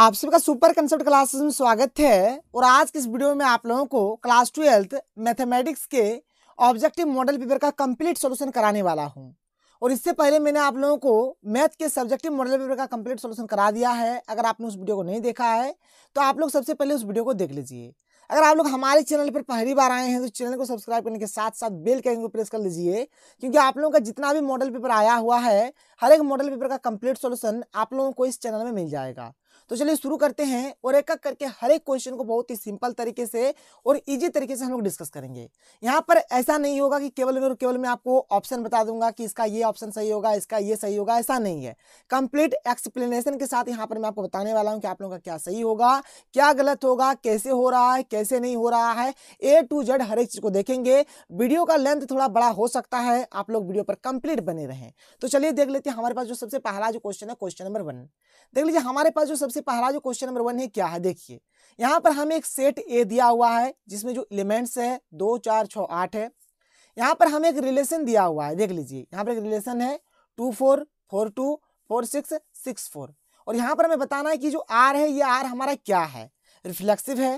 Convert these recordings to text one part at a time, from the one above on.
आप सभी का सुपर कंसेप्ट क्लासेस में स्वागत है और आज के इस वीडियो में आप लोगों को क्लास ट्वेल्थ मैथमेटिक्स के ऑब्जेक्टिव मॉडल पेपर का कंप्लीट सॉल्यूशन कराने वाला हूं और इससे पहले मैंने आप लोगों को मैथ के सब्जेक्टिव मॉडल पेपर का कंप्लीट सॉल्यूशन करा दिया है अगर आपने उस वीडियो को नहीं देखा है तो आप लोग सबसे पहले उस वीडियो को देख लीजिए अगर आप लोग हमारे चैनल पर पहली बार आए हैं तो चैनल को सब्सक्राइब करने के साथ साथ बेल कैन को प्रेस कर लीजिए क्योंकि आप लोगों का जितना भी मॉडल पेपर आया हुआ है हर एक मॉडल पेपर का कंप्लीट सोल्यूशन आप लोगों को इस चैनल में मिल जाएगा तो चलिए शुरू करते हैं और एक एक करके हर एक क्वेश्चन को बहुत ही सिंपल तरीके से और इजी तरीके से हम लोग डिस्कस करेंगे यहाँ पर ऐसा नहीं होगा कि केवल और केवल मैं आपको ऑप्शन बता दूंगा कि इसका ये ऑप्शन सही होगा इसका ये सही होगा ऐसा नहीं है कंप्लीट एक्सप्लेनेशन के साथ यहाँ पर मैं आपको बताने वाला हूँ कि आप लोगों का क्या सही होगा क्या गलत होगा कैसे हो रहा है कैसे नहीं हो रहा है ए टू जेड हर एक चीज को देखेंगे वीडियो का लेंथ थोड़ा बड़ा हो सकता है आप लोग वीडियो पर कंप्लीट बने रहें तो चलिए देख लेते हैं हमारे पास जो सबसे पहला जो क्वेश्चन है क्वेश्चन नंबर वन देख लीजिए हमारे पास जो सबसे से पहला जो क्वेश्चन नंबर वन है क्या है देखिए यहाँ पर हमें एक सेट ए दिया हुआ है जिसमें जो एलिमेंट्स है दो चार छ आठ है यहाँ पर हमें एक रिलेशन दिया हुआ है देख लीजिए यहाँ पर एक रिलेशन है two four four two four six six four और यहाँ पर हमें बताना है कि जो आर है ये आर हमारा क्या है रिफ्लेक्सिव है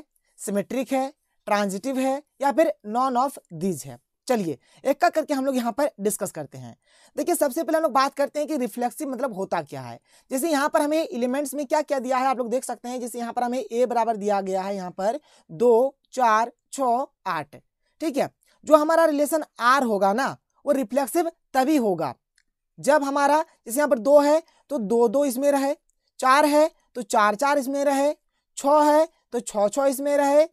सिमेट्रिक है ट्रांजिटिव है या फिर नॉन ऑफ दीज है चलिए एक का करके हम लोग यहाँ पर डिस्कस करते हैं देखिए सबसे पहले हम लोग बात करते हैं कि रिफ्लेक्सिव मतलब होता क्या है जैसे यहाँ पर हमें एलिमेंट्स में क्या क्या दिया है आप लोग देख सकते हैं जैसे यहाँ पर हमें ए बराबर दिया गया है यहाँ पर दो चार छ आठ ठीक है जो हमारा रिलेशन आर होगा ना वो रिफ्लेक्सिव तभी होगा जब हमारा जैसे यहाँ पर दो है तो दो दो इसमें रहे चार है तो चार चार इसमें रहे छ है तो छ छ इसमें रहे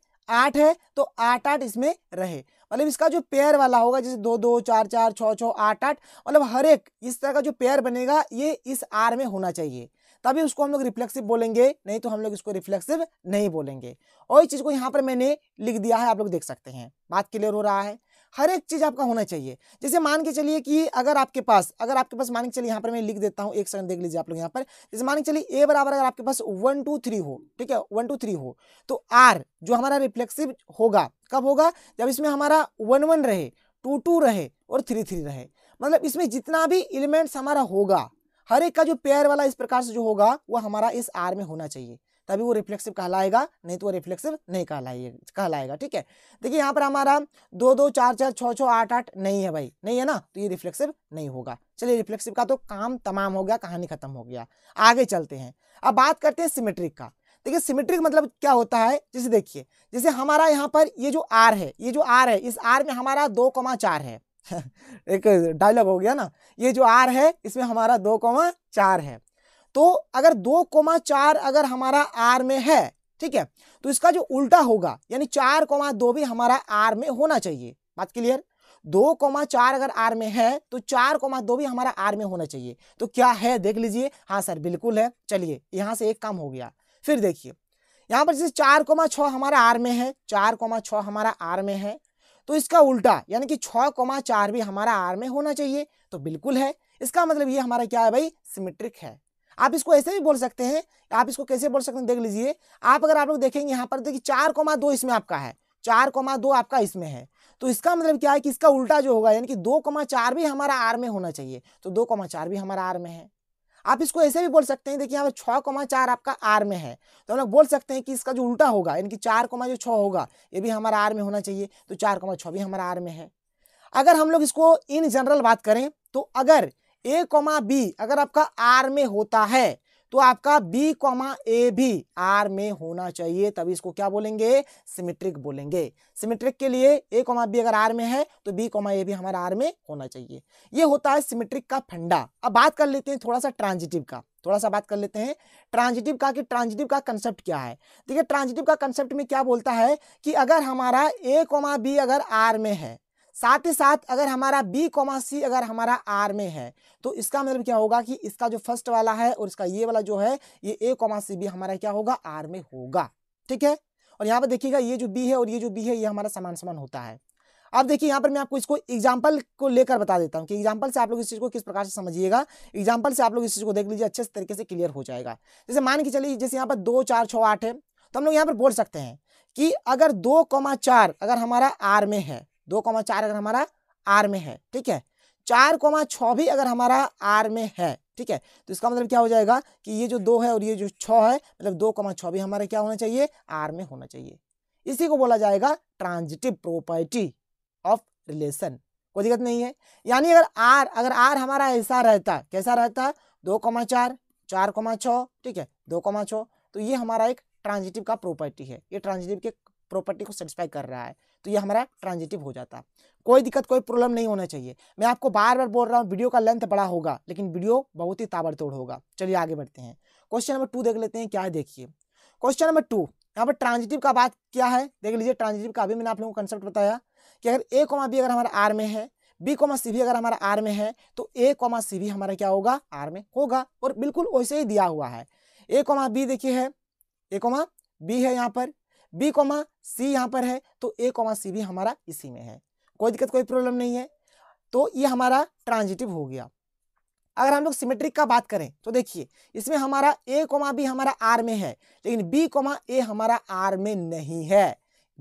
आठ है तो आठ आठ इसमें रहे मतलब इसका जो पेयर वाला होगा जैसे दो दो चार चार छः छः आठ आठ मतलब हर एक इस तरह का जो पेयर बनेगा ये इस आर में होना चाहिए तभी उसको हम लोग रिफ्लेक्सिव बोलेंगे नहीं तो हम लोग इसको रिफ्लेक्सिव नहीं बोलेंगे और इस चीज़ को यहाँ पर मैंने लिख दिया है आप लोग देख सकते हैं बात क्लियर हो रहा है हर एक चीज़ आपका होना चाहिए जैसे मान के चलिए कि अगर आपके पास अगर आपके पास मान के चलिए यहाँ पर मैं लिख देता हूँ एक सेकंड देख लीजिए आप लोग यहाँ पर जैसे मान के चलिए ए बराबर अगर आपके पास वन टू थ्री हो ठीक है वन टू थ्री हो तो आर जो हमारा रिफ्लेक्सिव होगा कब होगा जब इसमें हमारा वन वन रहे टू टू रहे और थ्री थ्री रहे मतलब इसमें जितना भी एलिमेंट्स हमारा होगा हर एक का जो पेयर वाला इस प्रकार से जो होगा वो हमारा इस आर में होना चाहिए तभी वो रिफ्लेक्सिव कहलाएगा नहीं तो वो रिफ्लेक्सिव नहीं कहलाएगा कहलाएगा ठीक है देखिए यहाँ पर हमारा दो दो चार चार छः छः आठ आठ नहीं है भाई नहीं है ना तो ये रिफ्लेक्सिव नहीं होगा चलिए रिफ्लेक्सिव का तो काम तमाम हो गया कहानी खत्म हो गया आगे चलते हैं अब बात करते हैं सिमेट्रिक का देखिए सिमेट्रिक मतलब क्या होता है जैसे देखिए जैसे हमारा यहाँ पर ये जो आर है ये जो आर है इस आर में हमारा दो कौमा चार है एक डायलॉग हो गया ना ये जो आर है इसमें हमारा दो कौमा चार है तो अगर दो कोमा चार अगर हमारा आर में है ठीक है तो इसका जो उल्टा होगा यानी चार कोमा दो भी हमारा आर में होना चाहिए बात क्लियर दो कोमा चार अगर आर में है तो चार कोमा दो भी हमारा आर में होना चाहिए तो क्या है देख लीजिए हाँ सर बिल्कुल है चलिए यहां से एक काम हो गया फिर देखिए यहाँ पर जैसे चार कोमा छ हमारा आर में है चार कोमा छ हमारा आर में है तो इसका उल्टा यानी कि छ कोमा चार भी हमारा आर में होना चाहिए तो बिल्कुल है इसका मतलब ये हमारा क्या है भाई सिमेट्रिक है आप इसको ऐसे भी बोल सकते हैं आप इसको कैसे बोल सकते हैं देख लीजिए आप अगर आप लोग देखेंगे यहाँ पर देखिए चार कोमा दो इसमें आपका है चार कोमा दो आपका इसमें है तो इसका मतलब क्या है कि इसका उल्टा जो होगा यानी कि दो कोमा चार भी हमारा आर में होना चाहिए तो दो कोमा चार भी हमारा आर में है आप इसको ऐसे भी बोल सकते हैं देखिए यहाँ पर छः कोमा चार आपका आर में है तो हम लोग बोल सकते हैं कि इसका जो उल्टा होगा यानी कि चार कोमा जो छः होगा ये भी हमारा आर में होना चाहिए तो चार कोमा छः भी हमारा आर में है अगर हम लोग इसको इन जनरल बात करें तो अगर ए कॉमा बी अगर आपका आर में होता है तो आपका बी कॉमा ए भी आर में होना चाहिए तभी इसको क्या बोलेंगे सिमेट्रिक बोलेंगे सिमेट्रिक के लिए ए कॉमा बी अगर आर में है तो बी कॉमा ए भी हमारा आर में होना चाहिए ये होता है सिमेट्रिक का फंडा अब बात कर लेते हैं थोड़ा सा ट्रांजिटिव का थोड़ा सा बात कर लेते हैं ट्रांजिटिव का कि ट्रांजिटिव का कंसेप्ट क्या है देखिए ट्रांजिटिव का कंसेप्ट में क्या बोलता है कि अगर हमारा ए कॉमा बी अगर आर में है साथ ही साथ अगर हमारा बी कॉमा सी अगर हमारा आर में है तो इसका मतलब क्या होगा कि इसका जो फर्स्ट वाला है और इसका ये वाला जो है ये ए कॉमा सी भी हमारा क्या होगा आर में होगा ठीक है और यहाँ पर देखिएगा ये जो बी है और ये जो बी है ये हमारा समान समान होता है अब देखिए यहाँ पर मैं आपको इसको एग्जाम्पल को लेकर बता देता हूँ कि एग्जाम्पल से आप लोग इस चीज़ को किस प्रकार से समझिएगा एग्जाम्पल से आप लोग इस चीज़ को देख लीजिए अच्छे तरीके से क्लियर हो जाएगा जैसे मान के चलिए जैसे यहाँ पर दो चार छः आठ है तो हम लोग यहाँ पर बोल सकते हैं कि अगर दो कौमा चार अगर हमारा आर में है दो कौमा चार अगर हमारा आर में है ठीक है चार कोमा छ भी अगर हमारा आर में है ठीक है तो इसका मतलब क्या हो जाएगा कि ये जो दो है और ये जो छ है मतलब दो कमा छ भी हमारा क्या होना चाहिए आर में होना चाहिए इसी को बोला जाएगा ट्रांजिटिव प्रॉपर्टी ऑफ रिलेशन कोई दिक्कत नहीं है यानी अगर आर अगर आर हमारा ऐसा रहता कैसा रहता दो कमा चार चार कोमा छ ठीक है दो कमा छ तो ये हमारा एक ट्रांजिटिव का प्रॉपर्टी है ये ट्रांजिटिव के प्रॉपर्टी को सेटिस्फाई कर रहा है तो ये हमारा ट्रांजिटिव हो जाता कोई दिक्कत कोई प्रॉब्लम नहीं होना चाहिए मैं आपको बार बार बोल रहा हूँ वीडियो का लेंथ बड़ा होगा लेकिन वीडियो बहुत ही ताबड़तोड़ होगा चलिए आगे बढ़ते हैं क्वेश्चन नंबर टू देख लेते हैं क्या है देखिए क्वेश्चन नंबर टू यहाँ पर ट्रांजिटिव का बात क्या है देख लीजिए ट्रांजिटिव का अभी मैंने आप लोगों को कंसेप्ट बताया कि अगर ए कोमा बी अगर हमारा आर में है बी कोमा सी भी अगर हमारा आर में है तो ए कोमा सी भी हमारा क्या होगा आर में होगा और बिल्कुल वैसे ही दिया हुआ है ए कोमा बी देखिए है ए कोमा बी है यहाँ पर बी कॉमा सी यहाँ पर है तो ए कॉमा सी भी हमारा इसी में है कोई दिक्कत कोई प्रॉब्लम नहीं है तो ये हमारा ट्रांजिटिव हो गया अगर हम लोग सिमेट्रिक का बात करें तो देखिए इसमें हमारा ए कोमा बी हमारा आर में है लेकिन बी कोमा ए हमारा आर में नहीं है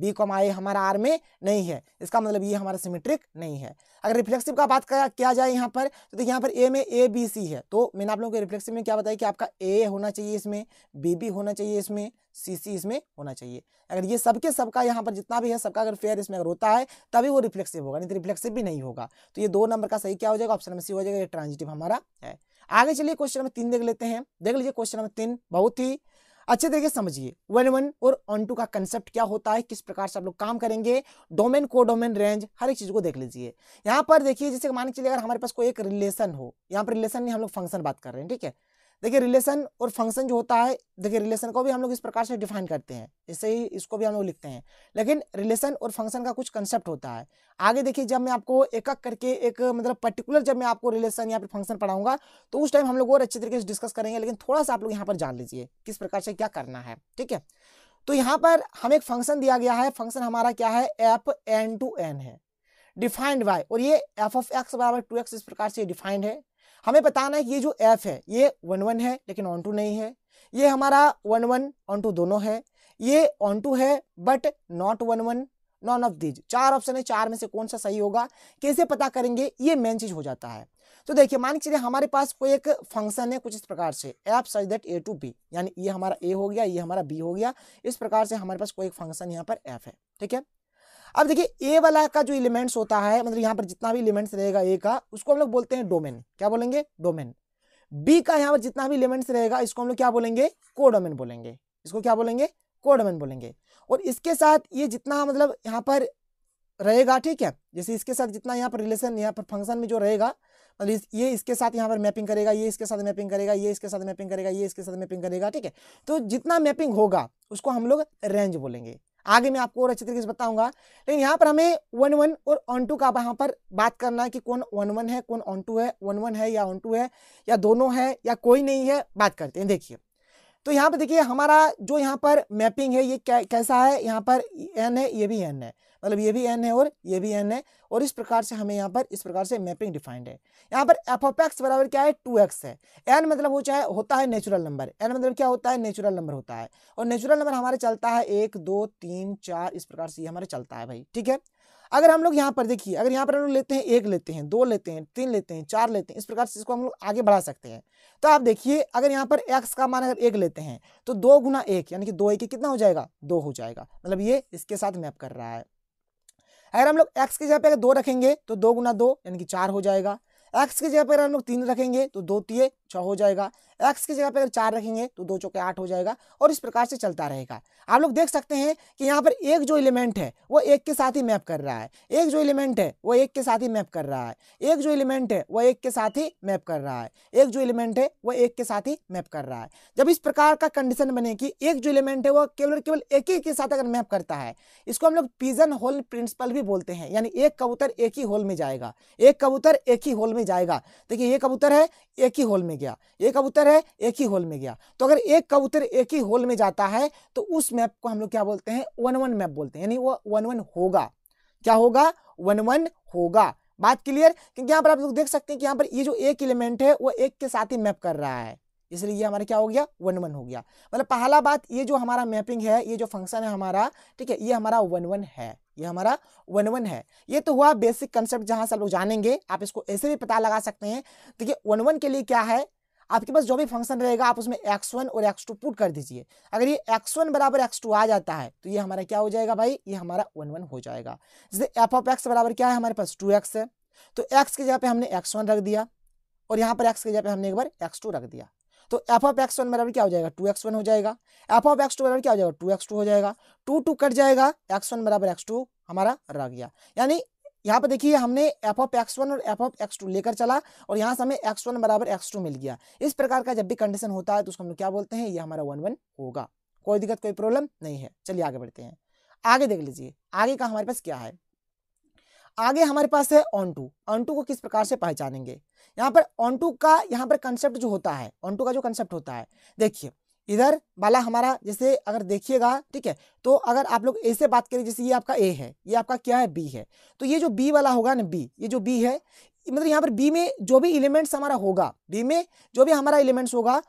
बी कॉम आई हमारा आर में नहीं है इसका मतलब ये हमारा सिमेट्रिक नहीं है अगर रिफ्लेक्सिव का बात किया जाए यहाँ पर तो, यहाँ पर ए में ए बी सी है तो मैंने आप लोगों को रिफ्लेक्सिव में क्या बताया कि आपका ए होना चाहिए इसमें बी बी होना चाहिए इसमें सी सी इसमें होना चाहिए अगर ये सबके सबका यहाँ पर जितना भी है सबका अगर फेयर इसमें अगर होता है तभी वो रिफ्लेक्सिव होगा नहीं तो रिफ्लेक्सिव भी नहीं होगा तो ये दो नंबर का सही क्या हो जाएगा ऑप्शन नंबर सी हो जाएगा ये ट्रांजिटिव हमारा है आगे चलिए क्वेश्चन नंबर तीन देख लेते हैं देख लीजिए क्वेश्चन नंबर तीन बहुत ही अच्छे तरीके समझिए वन वन और ऑन टू का कंसेप्ट क्या होता है किस प्रकार से आप लोग काम करेंगे डोमेन को डोमेन रेंज हर एक चीज को देख लीजिए यहाँ पर देखिए जैसे मान के चलिए अगर हमारे पास कोई एक रिलेशन हो यहाँ पर रिलेशन नहीं हम लोग फंक्शन बात कर रहे हैं ठीक है देखिए रिलेशन और फंक्शन जो होता है देखिए रिलेशन को भी हम लोग इस प्रकार से डिफाइन करते हैं इससे ही इसको भी हम लोग लिखते हैं लेकिन रिलेशन और फंक्शन का कुछ कंसेप्ट होता है आगे देखिए जब मैं आपको एक एक करके एक मतलब पर्टिकुलर जब मैं आपको रिलेशन या फिर फंक्शन पढ़ाऊंगा तो उस टाइम हम लोग और अच्छे तरीके से डिस्कस करेंगे लेकिन थोड़ा सा आप लोग यहाँ पर जान लीजिए किस प्रकार से क्या करना है ठीक है तो यहाँ पर हमें एक फंक्शन दिया गया है फंक्शन हमारा क्या है एफ एन टू एन है डिफाइंड बाय और ये एफ ऑफ एक्स बराबर टू एक्स इस प्रकार से डिफाइंड है हमें बताना है ये जो एफ है ये वन वन है लेकिन ऑन टू नहीं है ये हमारा वन वन ऑन टू दोनों है ये ऑन टू है but not one one none of these चार ऑप्शन है चार में से कौन सा सही होगा कैसे पता करेंगे ये मेन चीज हो जाता है तो देखिए मान के चलिए हमारे पास कोई एक फंक्शन है कुछ इस प्रकार से F such that A to B यानी ये हमारा ए हो गया ये हमारा बी हो गया इस प्रकार से हमारे पास कोई एक फंक्शन यहाँ पर एफ है ठीक है अब देखिए ए वाला का जो एलिमेंट्स होता है मतलब यहाँ पर जितना भी एलिमेंट्स रहेगा ए का उसको हम लोग बोलते हैं डोमेन क्या बोलेंगे डोमेन बी का यहाँ पर जितना भी एलिमेंट्स रहेगा इसको हम लोग क्या बोलेंगे कोडोमेन बोलेंगे इसको क्या बोलेंगे कोडोमेन बोलेंगे और इसके साथ ये जितना मतलब यहाँ पर रहेगा ठीक है जैसे इसके साथ जितना यहाँ पर रिलेशन यहाँ पर फंक्शन में जो रहेगा और ये इसके साथ यहाँ पर मैपिंग करेगा ये इसके साथ मैपिंग करेगा ये इसके साथ मैपिंग करेगा ये इसके साथ मैपिंग करेगा ठीक है तो जितना मैपिंग होगा उसको हम लोग रेंज बोलेंगे आगे मैं आपको और अच्छे तरीके से बताऊंगा लेकिन यहाँ पर हमें वन वन और ऑन टू का यहाँ पर बात करना है कि कौन वन वन है कौन ऑन टू है वन वन है या ऑन टू है या दोनों है या कोई नहीं है बात करते हैं देखिए तो यहाँ पर देखिए हमारा जो यहाँ पर मैपिंग है ये कै, कैसा है यहाँ पर एन है ये भी एन है मतलब ये भी एन है और ये भी एन है और इस प्रकार से हमें यहाँ पर इस प्रकार से मैपिंग डिफाइंड है यहाँ पर एफ ऑफ एक्स बराबर क्या है टू एक्स है एन मतलब वो चाहे होता है नेचुरल नंबर एन मतलब क्या होता है नेचुरल नंबर होता है और नेचुरल नंबर हमारे चलता है एक दो तीन चार इस प्रकार से हमारे चलता है भाई ठीक है अगर हम लोग यहाँ पर देखिए अगर यहाँ पर हम लोग लेते हैं एक लेते हैं दो लेते हैं तीन लेते हैं चार लेते हैं इस प्रकार से इसको हम लोग आगे बढ़ा सकते हैं तो आप देखिए अगर यहाँ पर एक्स का मान अगर एक लेते हैं तो दो गुना एक यानी कि दो एक कितना हो जाएगा दो हो जाएगा मतलब ये इसके साथ मैप कर रहा है अगर हम लोग एक्स की जगह पर अगर दो रखेंगे तो दो गुना दो यानी कि चार हो जाएगा एक्स की जगह पर हम लोग तीन रखेंगे तो दो तीय छः हो जाएगा एक्स की जगह पे अगर चार रखेंगे तो दो चौके आठ हो जाएगा और इस प्रकार से चलता रहेगा आप लोग देख सकते हैं कि यहाँ पर एक जो एलिमेंट है वो एक के साथ ही मैप कर रहा है एक जो एलिमेंट है वो एक के साथ ही मैप कर रहा है एक जो एलिमेंट है वो एक के साथ ही मैप कर रहा है एक जो एलिमेंट है वो एक के साथ ही मैप कर रहा है जब इस प्रकार का कंडीशन बने कि एक जो एलिमेंट है वो केवल केवल एक ही के साथ अगर मैप करता है इसको हम लोग पिजन होल प्रिंसिपल भी बोलते हैं यानी एक कबूतर एक ही होल में जाएगा एक कबूतर एक ही होल में जाएगा देखिए ये कबूतर है एक ही होल में में गया एक कबूतर है एक ही होल में गया तो अगर एक कबूतर एक ही होल में जाता है तो उस मैप को हम लोग क्या बोलते हैं वन वन मैप बोलते हैं यानी वो वन वन होगा क्या होगा वन वन होगा बात क्लियर क्योंकि यहाँ पर आप लोग देख सकते हैं कि यहाँ पर ये जो एक एलिमेंट है वो एक के साथ ही मैप कर रहा है इसलिए ये हमारा क्या हो गया वन वन हो गया मतलब पहला बात ये जो हमारा मैपिंग है ये जो फंक्शन है हमारा ठीक है ये हमारा वन वन है ये हमारा वन वन है ये तो हुआ बेसिक कंसेप्ट जहां से लोग जानेंगे आप इसको ऐसे भी पता लगा सकते हैं देखिए तो वन वन के लिए क्या है आपके पास जो भी फंक्शन रहेगा आप उसमें एक्स वन और एक्स टू पुट कर दीजिए अगर ये एक्स वन बराबर एक्स टू आ जाता है तो ये हमारा क्या हो जाएगा भाई ये हमारा वन वन हो जाएगा जैसे एफ ऑफ एक्स बराबर क्या है हमारे पास टू एक्स है तो एक्स की जगह पे हमने एक्स वन रख दिया और यहाँ पर एक्स की जगह पे हमने एक बार एक्स टू रख दिया तो एफ ऑफ एक्स वन बराबर क्या हो जाएगा टू एक्स वन हो जाएगा एफ ऑफ एक्स टू बराबर क्या हो जाएगा टू एक्स टू हो जाएगा टू टू कट जाएगा एक्स वन बराबर एक्स टू हमारा रह गया यानी यहाँ पर देखिए हमने एफ ऑफ एक्स वन और एफ ऑफ एक्स टू लेकर चला और यहाँ से हमें एक्स वन बराबर एक्स टू मिल गया इस प्रकार का जब भी कंडीशन होता है तो उसको हम क्या बोलते हैं ये हमारा वन वन होगा कोई दिक्कत कोई प्रॉब्लम नहीं है चलिए आगे बढ़ते हैं आगे देख लीजिए आगे का हमारे पास क्या है आगे हमारे पास है ऑन टू ऑन टू को किस प्रकार से पहचानेंगे यहाँ पर ऑन टू का यहाँ पर कंसेप्ट जो होता है ऑन टू का जो कंसेप्ट होता है देखिए इधर वाला हमारा जैसे अगर देखिएगा ठीक है तो अगर आप लोग ए से बात करें जैसे ये आपका ए है ये आपका क्या है बी है तो ये जो बी वाला होगा ना बी ये जो बी है मतलब यहाँ पर बी में जो भी एलिमेंट्स हमारा होगा बी में जो भी हमारा एलिमेंट्स होगा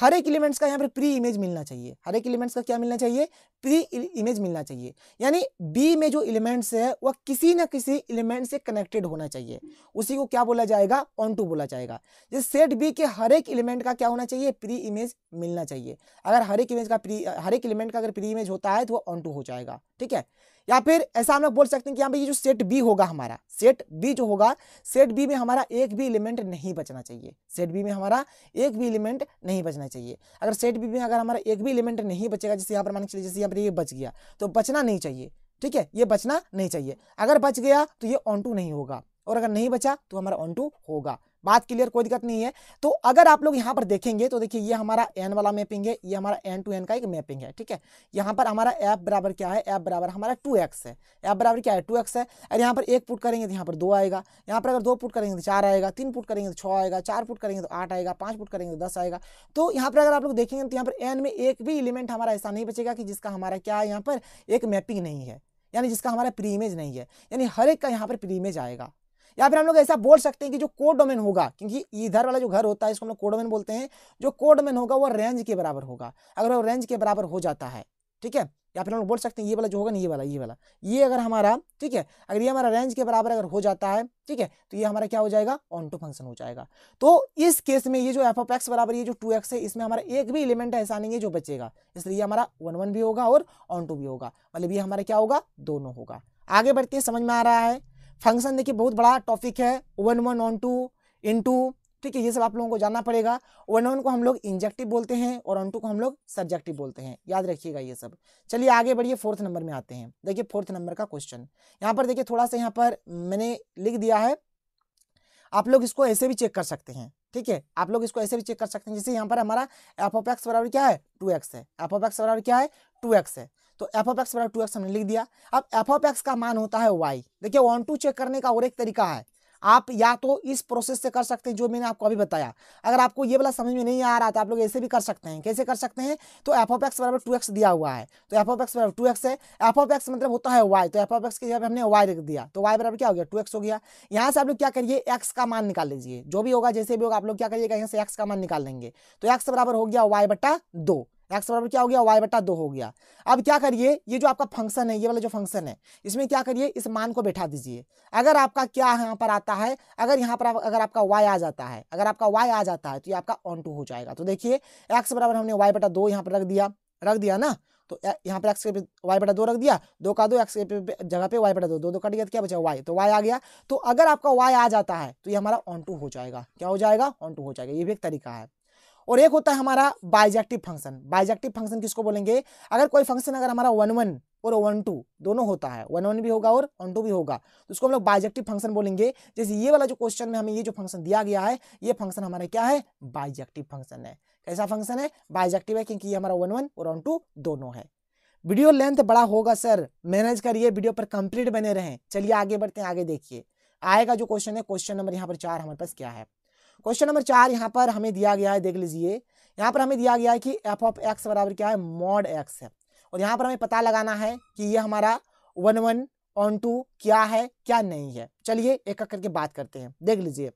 हर एक एलिमेंट्स का यहाँ पर प्री इमेज मिलना चाहिए हर एक एलिमेंट्स का क्या मिलना चाहिए प्री इमेज मिलना चाहिए यानी बी में जो एलिमेंट्स है वह किसी ना किसी एलिमेंट से कनेक्टेड होना चाहिए उसी को क्या बोला जाएगा ऑन टू बोला जाएगा जैसे सेट बी के हर एक एलिमेंट का क्या होना चाहिए प्री इमेज मिलना चाहिए अगर हर एक इमेज का प्री हर एक एलिमेंट का अगर प्री इमेज होता है तो वह ऑन टू हो जाएगा ठीक है या फिर ऐसा हम लोग बोल सकते हैं कि यहाँ पे ये जो सेट बी होगा हमारा सेट बी जो होगा सेट बी में हमारा एक भी एलिमेंट नहीं बचना चाहिए सेट बी में हमारा एक भी एलिमेंट नहीं बचना चाहिए अगर सेट बी में अगर हमारा एक भी एलिमेंट नहीं बचेगा जैसे यहाँ पर मान के चलिए जैसे यहाँ पर ये बच गया तो बचना नहीं चाहिए ठीक है ये बचना नहीं चाहिए अगर बच गया तो ये ऑन टू नहीं होगा और अगर नहीं बचा तो हमारा ऑन टू होगा बात क्लियर कोई दिक्कत नहीं है तो अगर आप लोग यहाँ पर देखेंगे तो देखिए ये हमारा एन वाला मैपिंग है ये हमारा एन टू एन का एक मैपिंग है ठीक है यहाँ पर हमारा ऐप बराबर क्या है एप बराबर हमारा टू एक्स है ऐप बराबर क्या है टू एक्स है और यहाँ पर एक पुट करेंगे तो यहाँ पर दो आएगा यहाँ पर अगर दो पुट करेंगे तो चार आएगा तीन पुट करेंगे तो छः आएगा चार पुट करेंगे तो आठ आएगा पाँच पुट करेंगे तो दस आएगा तो यहाँ पर अगर आप लोग देखेंगे तो यहाँ पर एन में एक भी एलिमेंट हमारा ऐसा नहीं बचेगा कि जिसका हमारा क्या है यहाँ पर एक मैपिंग नहीं है यानी जिसका हमारा प्री इमेज नहीं है यानी हर एक का यहाँ पर प्री इमेज आएगा या फिर हम लोग ऐसा बोल सकते हैं कि जो कोडोमेन होगा क्योंकि इधर वाला जो घर होता है इसको हम लोग कोडोमेन बोलते हैं जो कोडोमेन होगा वो रेंज के बराबर होगा अगर वो रेंज के बराबर हो जाता है ठीक है या फिर हम लोग बोल सकते हैं ये वाला जो होगा ना ये वाला ये वाला ये अगर हमारा ठीक है अगर ये हमारा रेंज के बराबर अगर हो जाता है ठीक है तो ये हमारा क्या हो जाएगा ऑन टू फंक्शन हो जाएगा तो इस केस में ये जो एफ ऑफ एक्स बराबर ये जो टू एक्स है इसमें हमारा एक भी एलिमेंट ऐसा नहीं है जो बचेगा इसलिए ये हमारा वन वन भी होगा और ऑन टू भी होगा मतलब ये हमारा क्या होगा दोनों होगा आगे बढ़ते समझ में आ रहा है फंक्शन देखिए बहुत बड़ा टॉपिक है one one onto into ठीक है ये सब आप लोगों को जानना पड़ेगा वन वन को हम लोग इंजेक्टिव बोलते हैं और ऑन टू को हम लोग सब्जेक्टिव बोलते हैं याद रखिएगा ये सब चलिए आगे बढ़िए फोर्थ नंबर में आते हैं देखिए फोर्थ नंबर का क्वेश्चन यहाँ पर देखिए थोड़ा सा यहाँ पर मैंने लिख दिया है आप लोग इसको ऐसे भी चेक कर सकते हैं ठीक है आप लोग इसको ऐसे भी चेक कर सकते हैं जैसे यहाँ पर हमारा एफ ऑफ एक्स बराबर क्या है टू एक्स है एफ ऑफ एक्स बराबर क्या है टू एक्स है तो एफ ऑफ एक्स बराबर टू एक्स हमने लिख दिया अब एफ ऑफ एक्स का मान होता है वाई देखिए वन टू चेक करने का और एक तरीका है आप या तो इस प्रोसेस से कर सकते हैं जो मैंने आपको अभी बताया अगर आपको ये वाला समझ में नहीं आ रहा था तो आप लोग ऐसे भी कर सकते हैं कैसे कर सकते हैं तो एफ ऑफ एक्स बराबर टू एक्स दिया हुआ है तो एफ ऑफ एक्स बराबर टू एक्स है एफ ऑफ एक्स मतलब होता है वाई तो एफ ऑफ एक्स की जगह हमने वाई रख दिया तो वाई बराबर क्या हो गया टू एक्स हो गया यहाँ से आप लोग क्या करिए एक्स का मान निकाल लीजिए जो भी होगा जैसे भी होगा आप लोग क्या करिएगा यहाँ से एक्स का मान निकाल लेंगे तो एक्स बराबर हो गया वाई बटा दो एक्स बराबर क्या हो गया वाई बटा दो हो गया अब क्या करिए ये जो आपका फंक्शन है ये वाला जो फंक्शन है इसमें क्या करिए इस मान को बैठा दीजिए अगर आपका क्या यहाँ पर आता है अगर यहाँ पर अगर आपका वाई आ जाता है अगर आपका वाई आ जाता है तो ये आपका ऑन टू हो जाएगा तो देखिए एक्स बराबर हमने वाई बटा दो यहाँ पर रख दिया रख दिया ना तो यहाँ पर एक्स के वाई बटा दो रख दिया दो का दो एक्स के जगह पे वाई बटा दो दो दो कट गया तो क्या बचा वाई तो वाई आ गया तो अगर आपका वाई आ जाता है तो ये हमारा ऑन टू हो जाएगा क्या हो जाएगा ऑन टू हो जाएगा ये भी एक तरीका है और एक होता है हमारा बाइजेक्टिव फंक्शन बाइजेक्टिव फंक्शन किसको बोलेंगे अगर कोई फंक्शन अगर हमारा वन वन और वन टू दोनों होता है वन वन भी होगा और वन टू भी होगा तो उसको हम लोग बाइजेक्टिव फंक्शन बोलेंगे जैसे ये वाला जो क्वेश्चन में हमें ये जो फंक्शन दिया गया है ये फंक्शन हमारा क्या है बाइजेक्टिव फंक्शन है कैसा फंक्शन है बाइजेक्टिव है क्योंकि ये हमारा वन वन और वन टू दोनों है वीडियो लेंथ बड़ा होगा सर मैनेज करिए वीडियो पर कंप्लीट बने रहें चलिए आगे बढ़ते हैं आगे देखिए आएगा जो क्वेश्चन है क्वेश्चन नंबर यहाँ पर चार हमारे पास क्या है क्वेश्चन नंबर चार यहाँ पर हमें दिया गया है देख लीजिए यहाँ पर हमें दिया गया है कि एफ ऑफ एक्स बराबर क्या है मॉड एक्स है और यहाँ पर हमें पता लगाना है कि ये हमारा वन वन ऑन टू क्या है क्या नहीं है चलिए एक एक करके बात करते हैं देख लीजिए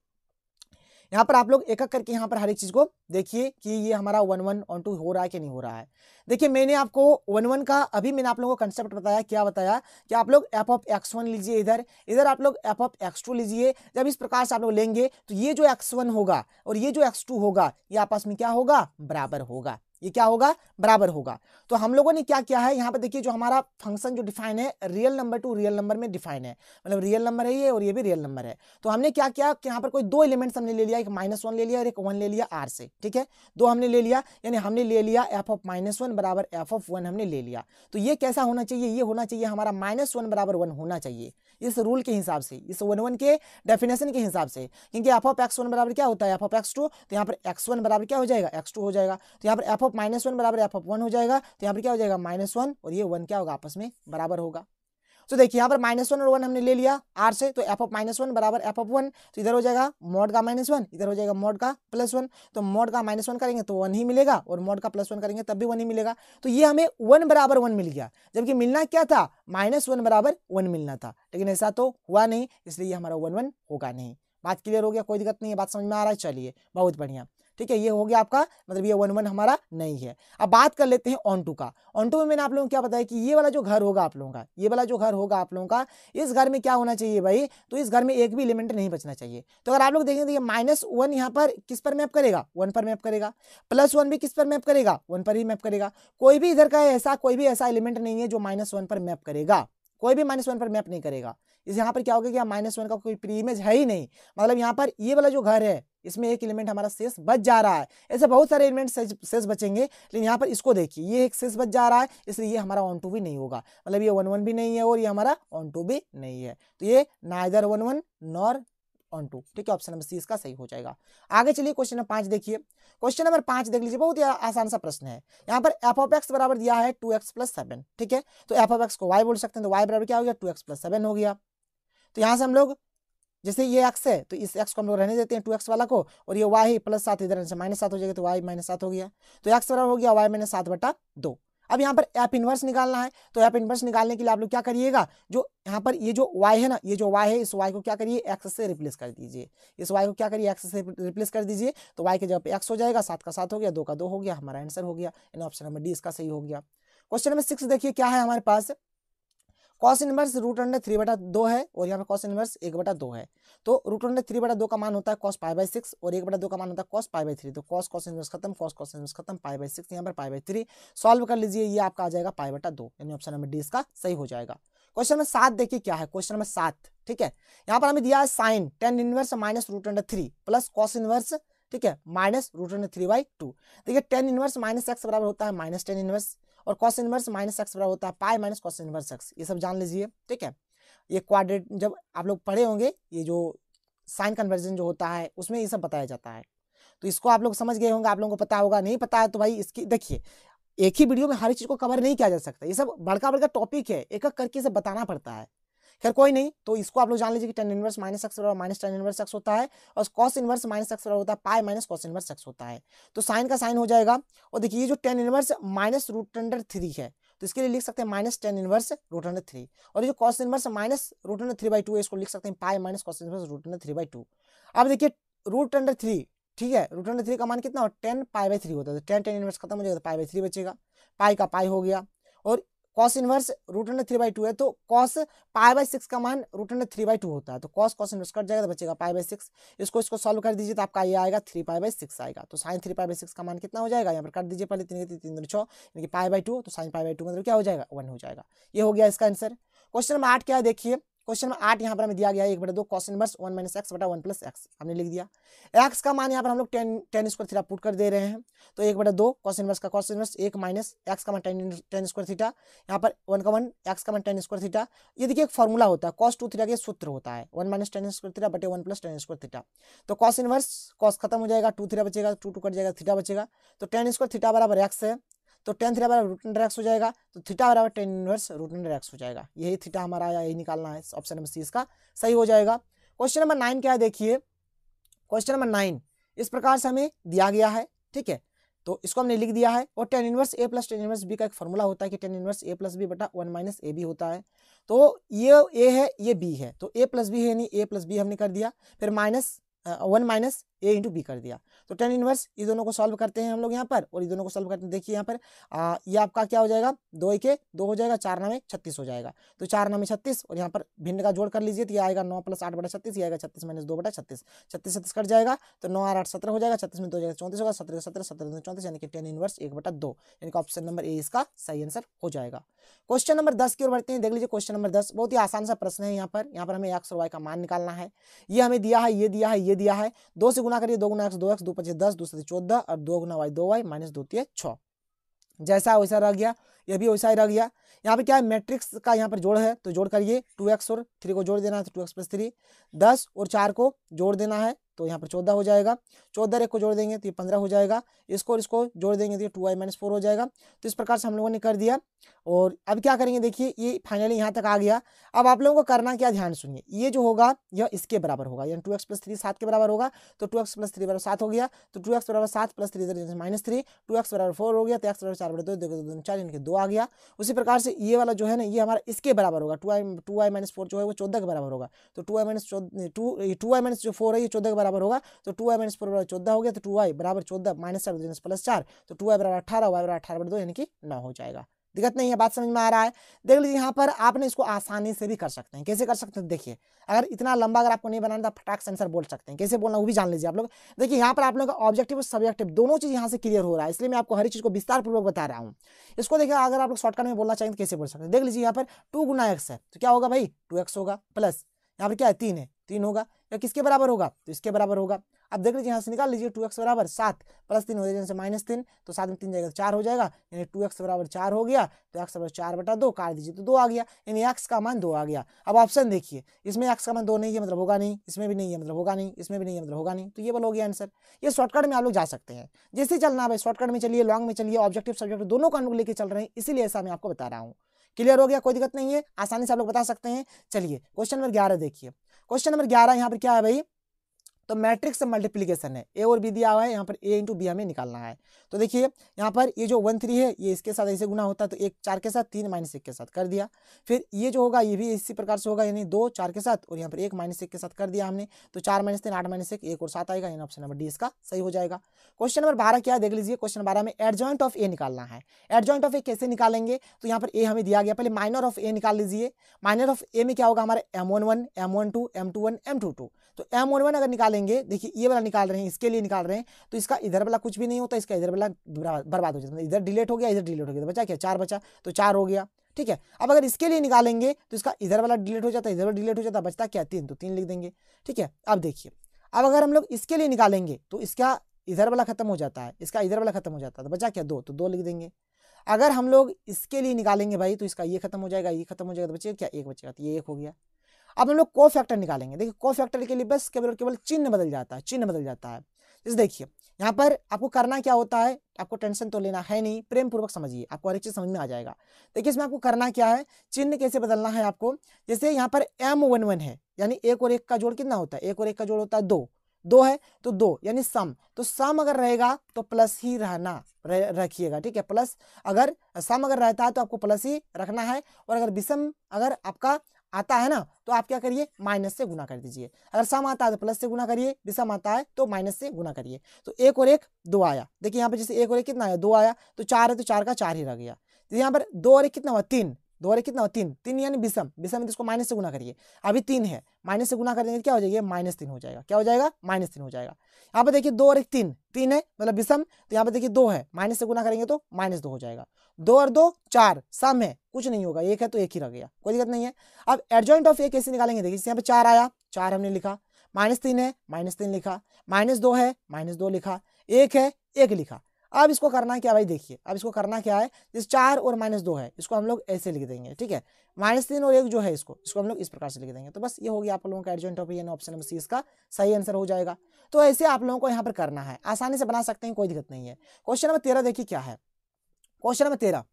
यहाँ पर आप लोग एक एक करके यहाँ पर हर एक चीज़ को देखिए कि ये हमारा वन वन ऑन टू हो रहा है कि नहीं हो रहा है देखिए मैंने आपको वन वन का अभी मैंने आप लोगों को कंसेप्ट बताया क्या बताया कि आप लोग एफ ऑफ एक्स वन लीजिए इधर इधर आप लोग एफ ऑफ एक्स टू लीजिए जब इस प्रकार से आप लोग लेंगे तो ये जो एक्स वन होगा और ये जो एक्स टू होगा ये आपस में क्या होगा बराबर होगा ये क्या होगा बराबर होगा तो हम लोगों ने क्या किया है यहाँ पे देखिए जो हमारा फंक्शन जो डिफाइन है real number to real number में डिफाइन है मतलब रियल नंबर है ये और ये भी रियल नंबर है तो हमने क्या किया कि यहाँ पर कोई दो एलिमेंट हमने ले लिया एक माइनस वन ले लिया और एक वन ले लिया आर से ठीक है दो हमने ले लिया यानी हमने ले लिया एफ ऑफ माइनस वन बराबर एफ ऑफ वन हमने ले लिया तो ये कैसा होना चाहिए ये होना चाहिए हमारा माइनस वन बराबर वन होना चाहिए इस रूल के हिसाब से इस वन वन के डेफिनेशन के हिसाब से क्योंकि एफ ऑफ एक्स वन बराबर क्या होता है एफ ऑफ एक्स टू तो यहाँ पर एक्स वन बराबर क्या हो जाएगा एक्स टू हो जाएगा तो यहाँ पर एफ ऑफ माइनस वन बराबर एफ ऑफ वन हो जाएगा तो यहाँ पर क्या हो जाएगा माइनस वन और ये वन क्या होगा आपस में बराबर होगा तो देखिए यहाँ पर माइनस वन और वन हमने ले लिया आर से तो एफ ऑफ माइनस वन बराबर एफ ऑफ वन तो इधर हो जाएगा मोड का माइनस वन इधर हो जाएगा मोड का प्लस वन तो मोड का माइनस वन करेंगे तो वन ही मिलेगा और मोड का प्लस वन करेंगे तब भी वन ही मिलेगा तो ये हमें वन बराबर वन मिल गया जबकि मिलना क्या था माइनस वन बराबर वन मिलना था लेकिन ऐसा तो हुआ नहीं इसलिए हमारा वन वन होगा नहीं बात क्लियर हो गया कोई दिक्कत नहीं है बात समझ में आ रहा है चलिए बहुत बढ़िया ठीक है ये हो गया आपका मतलब ये वन वन हमारा नहीं है अब बात कर लेते हैं ऑन टू का ऑन टू में मैंने आप लोगों को क्या बताया कि ये वाला जो घर होगा आप लोगों का ये वाला जो घर होगा आप लोगों का इस घर में क्या होना चाहिए भाई तो इस घर में एक भी एलिमेंट नहीं बचना चाहिए तो अगर आप लोग देखेंगे तो ये माइनस वन यहाँ पर किस पर मैप करेगा वन पर मैप करेगा प्लस वन भी किस पर मैप करेगा वन पर ही मैप करेगा कोई भी इधर का ऐसा कोई भी ऐसा एलिमेंट नहीं है जो माइनस वन पर मैप करेगा कोई भी माइनस वन पर मैप नहीं करेगा इस यहाँ पर क्या होगा कि माइनस वन का कोई प्री इमेज है ही नहीं मतलब यहाँ पर ये वाला जो घर है इसमें एक एलिमेंट हमारा शेष बच जा रहा है ऐसे बहुत सारे एलिमेंट शेष बचेंगे लेकिन यहाँ पर इसको देखिए ये एक शेष बच जा रहा है इसलिए ये हमारा ऑन टू भी नहीं होगा मतलब ये वन वन भी नहीं है और ये हमारा ऑन टू भी नहीं है तो ये neither one one nor on two ठीक है ऑप्शन नंबर सी इसका सही हो जाएगा आगे चलिए क्वेश्चन नंबर पांच देखिए क्वेश्चन नंबर पांच देख लीजिए बहुत ही आसान सा प्रश्न है यहाँ पर एफ ऑफ एक्स बराबर दिया है टू एक्स प्लस सेवन ठीक है तो एफ ऑफ एक्स को वाई बोल सकते हैं तो वाई बराबर क्या हो गया टू एक्स प्लस सेवन हो गया तो यहाँ से हम लोग जैसे ये एक्स है तो इस एक्स को हम लोग रहने देते हैं टू एक्स वाला को और ये वाई प्लस सात इधर से माइनस सात हो जाएगा तो वाई माइनस सात हो गया तो एक्स बराबर हो गया वाई माइनस सात बटा दो अब यहाँ पर एप इनवर्स निकालना है तो एप इनवर्स निकालने के लिए आप लोग क्या करिएगा जो यहाँ पर ये जो वाई है ना ये जो वाई है इस वाई को क्या करिए एक्स से रिप्लेस कर दीजिए इस वाई को क्या करिए एक्स से रिप्लेस कर दीजिए तो वाई के जगह पे एक्स हो जाएगा सात का सात हो गया दो का दो हो गया हमारा आंसर हो गया यानी ऑप्शन नंबर डी इसका सही हो गया क्वेश्चन नंबर सिक्स देखिए क्या है हमारे पास cos inverse root under three बटा दो है और यहाँ पे कॉस इनवर्स एक बटा दो है तो रूट अंडर थ्री बटा दो का मान होता है कॉस पाई बाई सिक्स और एक बटा दो का मान होता है कॉस पाई बाई थ्री तो कॉस कॉस इनवर्स खत्म कॉस कॉस इनवर्स खत्म पाई बाई सिक्स यहाँ पर पाई बाई थ्री सॉल्व कर लीजिए ये आपका आ जाएगा पाई बटा दो यानी ऑप्शन नंबर डी इसका सही हो जाएगा क्वेश्चन नंबर सात देखिए क्या है क्वेश्चन नंबर सात ठीक है यहाँ पर हमें दिया है sin tan inverse minus root under three plus cos inverse ठीक है minus root under three by two देखिए टेन इनवर्स माइनस एक्स बराबर होता है माइनस टेन इनवर्स और कॉस इनवर्स माइनस एक्स बराबर होता है pi minus cos inverse X ये सब जान लीजिए ठीक है ये क्वाड्रेट जब आप लोग पढ़े होंगे ये जो साइन कन्वर्जन जो होता है उसमें ये सब बताया जाता है तो इसको आप लोग समझ गए होंगे आप लोगों को पता होगा नहीं पता है तो भाई इसकी देखिए एक ही वीडियो में हर चीज़ को कवर नहीं किया जा सकता ये सब बड़का बड़का टॉपिक है एक एक करके सब बताना पड़ता है खैर कोई नहीं तो इसको आप लोग जान लीजिए कि टेन इनवर्स माइनस एक्स बराबर माइनस टेन इनवर्स एक्स होता है और कॉस इनवर्स माइनस एक्स बराबर होता है pi minus cos inverse X होता है तो साइन का साइन हो जाएगा और देखिए ये जो tan inverse minus root under three है तो इसके लिए लिख सकते हैं minus tan inverse root under three और ये जो cos inverse minus root under three by two है इसको लिख सकते हैं pi minus cos inverse root under three by two अब देखिए रूट अंडर थ्री ठीक है रूट अंडर थ्री का मान कितना टेन पाई बाई थ्री होता है तो टेन टेन इनवर्स खत्म हो जाएगा पाई बाई थ्री बचेगा पाई का पाई हो गया और cos inverse root under three by two है तो कॉस पाई बाई सिक्स का मान root under three by two होता है तो कॉस कॉस इनवर्स कट जाएगा तो बचेगा पाई बाई सिक्स इसको इसको सॉल्व कर दीजिए तो आपका ये आएगा थ्री पाई बाई सिक्स आएगा तो sin three pi by six का मान कितना हो जाएगा यहाँ पर कट दीजिए पहले तीन तीन दिन छो यानी कि पाई बाई टू तो साइन पाई बाई टू मतलब क्या हो जाएगा वन हो जाएगा ये हो गया इसका आंसर क्वेश्चन नंबर आठ क्या देखिए क्वेश्चन नंबर आठ यहाँ पर हमें दिया गया है एक बटा दो question number one minus X बटा वन प्लस एक्स हमने लिख दिया एक्स का मान यहाँ पर हम लोग tan tan square theta put कर दे रहे हैं तो एक बटा दो क्वेश्चन नंबर का क्वेश्चन नंबर एक माइनस एक्स का मान टेन टेन स्क्वायर थीटा यहाँ पर वन का वन एक्स का मान टेन स्क्वायर थीटा ये देखिए एक फॉर्मूला होता है कॉस टू थीटा के सूत्र होता है one minus tan square theta बटे one plus tan square theta तो कॉस इनवर्स कॉस खत्म हो जाएगा टू थीटा बचेगा टू टू कट जाएगा थीटा बचेगा तो टेन स्क्वायर थीटा बराबर एक्स है तो टेन थीटा बराबर रूट अंडर एक्स हो जाएगा तो थीटा बराबर tan inverse root under X हो जाएगा यही थीटा हमारा आया यही निकालना है ऑप्शन नंबर सी इसका सही हो जाएगा क्वेश्चन नंबर नाइन क्या है देखिए क्वेश्चन नंबर नाइन इस प्रकार से हमें दिया गया है ठीक है तो इसको हमने लिख दिया है और tan inverse A plus tan inverse B का एक फॉर्मूला होता है कि tan inverse A plus B बटा वन माइनस ए बी होता है तो ये ए है ये बी है तो ए प्लस बी है यानी ए प्लस बी हमने कर दिया फिर minus one minus A into B कर दिया तो टेन इनवर्स ये दोनों को सॉल्व करते हैं हम लोग यहाँ पर और ये दोनों को सॉल्व करते हैं देखिए यहाँ पर आ, ये आपका क्या हो जाएगा दो एक दो हो जाएगा चार नामे छत्तीस हो जाएगा तो चार नामे छत्तीस और यहाँ पर भिन्न का जोड़ कर लीजिए तो ये आएगा नौ प्लस आठ बटा छत्तीस ये आएगा छत्तीस माइनस दो बटा छत्तीस छत्तीस छत्तीस कट जाएगा तो नौ आठ सत्रह हो जाएगा छत्तीस में दो जाएगा चौंतीस होगा सत्रह सत्रह सत्रह दो चौंतीस यानी कि टेन इनवर्स एक बटा दो यानी कि ऑप्शन नंबर ए इसका सही आंसर हो जाएगा क्वेश्चन नंबर दस की ओर बढ़ते हैं देख लीजिए क्वेश्चन नंबर दस बहुत ही आसान सा प्रश्न है यहाँ पर यहाँ पर हमें एक्स और वाई का मान निकालना है ये हमें दिया है ये दिया है ये दिया है दो से गुना करिए दो गुना एक्स दो एक्स दो पच्चीस दस दो सती चौदह और दो गुना वाई दो वाई माइनस दो तीय छः जैसा वैसा रह गया ये भी वैसा ही रह गया यहाँ पे क्या है मैट्रिक्स का यहाँ पर जोड़ है तो जोड़ करिए टू एक्स और थ्री को जोड़ देना है तो टू एक्स प्लस थ्री दस और चार को जोड़ देना है तो यहाँ पर चौदह हो जाएगा चौदह एक को जोड़ देंगे तो ये पंद्रह हो जाएगा इसको और इसको जोड़ देंगे तो ये टू आई माइनस फोर हो जाएगा तो इस प्रकार से हम लोगों ने कर दिया और अब क्या करेंगे देखिए ये फाइनली यहाँ तक आ गया अब आप लोगों को करना क्या ध्यान सुनिए ये जो होगा यह इसके बराबर होगा यानी टू एक्स प्लस थ्री सात के बराबर होगा तो टू एक्स प्लस थ्री बराबर सात हो गया तो टू एक्स बराबर सात plus three minus three two X बराबर फोर हो गया तो एक्स बराबर चार बराबर दो दो चार यानी कि दो आ गया उसी प्रकार से ये वाला जो है ना ये हमारा इसके बराबर होगा two I two I minus four जो है वो चौदह के बराबर होगा तो two I minus two two I minus जो फोर है ये चौदह के बराबर होगा तो टू आई माइनस फोर बराबर चौदह हो गया तो टू आई बराबर चौदह माइनस चार माइनस प्लस चार तो टू आई बराबर अठारह वाई बराबर अठारह बराबर दो यानी कि नौ हो जाएगा दिक्कत नहीं है बात समझ में आ रहा है देख लीजिए यहाँ पर आपने इसको आसानी से भी कर सकते हैं कैसे कर सकते हैं देखिए अगर इतना लंबा अगर आपको नहीं बनाना था फटाक से आंसर बोल सकते हैं कैसे बोलना वो भी जान लीजिए आप लोग देखिए यहाँ पर आप लोगों का ऑब्जेक्टिव और सब्जेक्टिव दोनों चीज़ यहाँ से क्लियर हो रहा है इसलिए मैं आपको हर चीज़ को विस्तार पूर्वक बता रहा हूँ इसको देखिए अगर आप लोग शॉर्टकट में बोलना चाहेंगे तो कैसे बोल सकते हैं देख लीजिए यहाँ पर टू गुना एक्स है तो क्या होगा भाई टू होगा प्लस यहाँ पर क्या है तीन है तीन होगा या किसके बराबर होगा तो इसके बराबर होगा अब देख लीजिए यहाँ से निकाल लीजिए टू एक्स बराबर सात प्लस तीन हो जाएगा जैसे माइनस तीन तो सात में तीन जाएगा तो चार हो जाएगा यानी टू एक्स बराबर चार हो गया तो एक्स बराबर चार बटा दो काट दीजिए तो दो आ गया यानी एक्स का मान दो आ गया अब ऑप्शन देखिए इसमें एक्स का मान दो नहीं है मतलब होगा नहीं इसमें भी नहीं है मतलब होगा नहीं इसमें भी नहीं है मतलब होगा नहीं तो ये बोलोगे हो गया आंसर ये शॉर्टकट में आप लोग जा सकते हैं जैसे चलना भाई शॉर्टकट में चलिए लॉन्ग में चलिए ऑब्जेक्टिव सब्जेक्ट दोनों को हम लोग चल रहे हैं इसीलिए ऐसा मैं आपको बता रहा हूँ क्लियर हो गया कोई दिक्कत नहीं है आसानी से आप लोग बता सकते हैं चलिए क्वेश्चन नंबर ग्यारह देखिए क्वेश्चन नंबर ग्यारह यहाँ पर क्या है भाई तो मैट्रिक्स मल्टीप्लीकेशन है ए और बी दिया हुआ है यहाँ पर ए इंटू बी हमें निकालना है तो देखिए यहाँ पर ये जो वन थ्री है ये इसके साथ ऐसे गुना होता है तो एक चार के साथ तीन माइनस एक के साथ कर दिया फिर ये जो होगा ये भी इसी प्रकार से होगा यानी दो चार के साथ और यहाँ पर एक माइनस एक के साथ कर दिया हमने तो चार माइनस तीन आठ माइनस एक एक और सात आएगा यानी ऑप्शन नंबर डी इसका सही हो जाएगा क्वेश्चन नंबर बारह क्या देख लीजिए क्वेश्चन बारह में एडजॉइंट ऑफ ए निकालना है एडजॉइंट ऑफ ए कैसे निकालेंगे तो यहाँ पर ए हमें दिया गया पहले माइनर ऑफ ए निकाल लीजिए माइनर ऑफ ए में क्या होगा हमारे M one one M one two M two one M two two तो एम वन अगर निकालेंगे देखिए ये वाला निकाल रहे हैं इसके लिए निकाल रहे हैं तो इसका इधर वाला कुछ भी नहीं होता इसका इधर वाला बर्बाद हो जाता है मतलब इधर डिलेट हो गया इधर डिलेट हो गया तो बचा क्या चार बचा तो चार हो गया ठीक है अब अगर इसके लिए निकालेंगे तो इसका इधर वाला डिलीट हो जाता है इधर वाला डिलीट हो जाता है बचता क्या तीन तो तीन लिख देंगे ठीक है अब देखिए अब अगर हम लोग इसके लिए निकालेंगे तो इसका इधर वाला खत्म हो जाता है इसका इधर वाला खत्म हो जाता है तो बचा क्या दो तो दो लिख देंगे अगर हम लोग इसके लिए निकालेंगे भाई तो इसका ये खत्म हो जाएगा ये खत्म हो जाएगा तो बचेगा क्या एक बचेगा तो ये एक हो गया अब हम लोग को फैक्टर निकालेंगे देखिए को फैक्टर के लिए बस केवल केवल चिन्ह बदल जाता है चिन्ह बदल जाता है जैसे देखिए यहाँ पर आपको करना क्या होता है आपको टेंशन तो लेना है नहीं प्रेम पूर्वक समझिए आपको हर एक चीज़ समझ में आ जाएगा देखिए इसमें आपको करना क्या है चिन्ह कैसे बदलना है आपको जैसे यहाँ पर एम वन वन है यानी एक और एक का जोड़ कितना होता है एक और एक का जोड़ होता है दो दो है तो दो यानी सम तो सम अगर रहेगा तो प्लस ही रहना रखिएगा ठीक है प्लस अगर सम अगर रहता है तो आपको प्लस ही रखना है और अगर विषम अगर आपका आता है ना तो आप क्या करिए माइनस से गुना कर दीजिए अगर सम आता है तो प्लस से गुना करिए विषम आता है तो माइनस से गुना करिए तो एक और एक दो आया देखिए यहाँ पर जैसे एक और एक कितना आया दो आया तो चार है तो चार का चार ही रह गया तो यहाँ पर दो और एक कितना हुआ तीन दो और कितना हो तीन तीन यानी विषम विषम तो इसको माइनस से गुना करिए अभी तीन है माइनस से गुना करेंगे तो क्या हो जाएगा माइनस तीन हो जाएगा क्या हो जाएगा माइनस तीन हो जाएगा यहाँ पर देखिए दो और एक तीन तीन है मतलब विषम तो यहाँ पर देखिए दो है माइनस से गुना करेंगे तो माइनस दो हो जाएगा दो और दो चार सम है कुछ नहीं होगा एक है तो एक ही रह गया कोई दिक्कत नहीं है अब एडजॉइंट ऑफ ए कैसे निकालेंगे देखिए यहाँ पे चार आया चार हमने लिखा माइनस तीन है माइनस तीन लिखा माइनस दो है माइनस दो लिखा एक है एक लिखा अब इसको करना क्या भाई देखिए अब इसको करना क्या है जैसे चार और माइनस दो है इसको हम लोग ऐसे लिख देंगे ठीक है माइनस तीन और एक जो है इसको इसको हम लोग इस प्रकार से लिख देंगे तो बस ये हो गया आप लोगों का adjoint of option number C इसका सही आंसर हो जाएगा तो ऐसे आप लोगों को यहाँ पर करना है आसानी से बना सकते हैं कोई दिक्कत नहीं है क्वेश्चन नंबर तेरह देखिए क्या है क्वेश्चन नंबर तेरह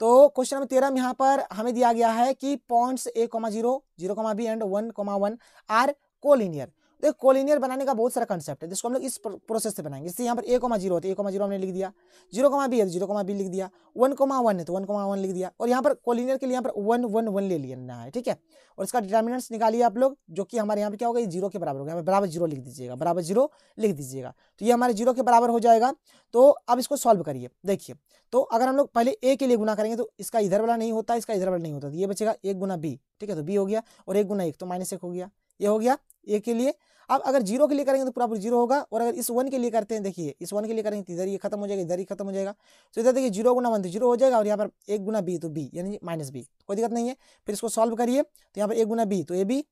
तो क्वेश्चन नंबर तेरह में यहाँ पर हमें दिया गया है कि points A comma zero zero comma B and one comma one are collinear देखो कोलिनियर बनाने का बहुत सारा कंसेप्ट है जिसको हम लोग इस प्रोसेस से बनाएंगे जैसे यहाँ पर A comma zero A comma zero हमने लिख दिया जीरो कोमा बी है जीरो कोमा बी लिख दिया वन कोमा वन है तो वन कोमा वन लिख दिया और यहाँ पर कोलिनियर के लिए यहाँ पर वन वन वन ले लेना है ठीक है और इसका डिटर्मिनेंट्स निकालिए आप लोग जो कि हमारे यहाँ पर क्या होगा ये जीरो के बराबर होगा बराबर जीरो लिख दीजिएगा बराबर जीरो लिख दीजिएगा तो ये हमारे जीरो के बराबर हो जाएगा तो अब इसको सॉल्व करिए देखिए तो अगर हम लोग पहले ए के लिए गुना करेंगे तो इसका इधर वाला नहीं होता इसका इधर वाला नहीं होता तो ये बचेगा एक गुना बी ठीक है तो बी हो गया और एक गुना एक तो माइनस एक हो गया ये हो गया ए के लिए अब अगर जीरो के लिए करेंगे तो पूरा जीरो होगा और अगर इस वन के लिए करते हैं देखिए इस वन के लिए करेंगे तो इधर ये खत्म हो जाएगा इधर ही खत्म हो जाएगा तो इधर देखिए जीरो गुना वन तो जीरो हो जाएगा और यहाँ पर एक गुना बी तो बी यानी माइनस बी तो कोई दिक्कत नहीं है फिर इसको सॉल्व करिए तो यहाँ पर एक गुना बी तो ए बी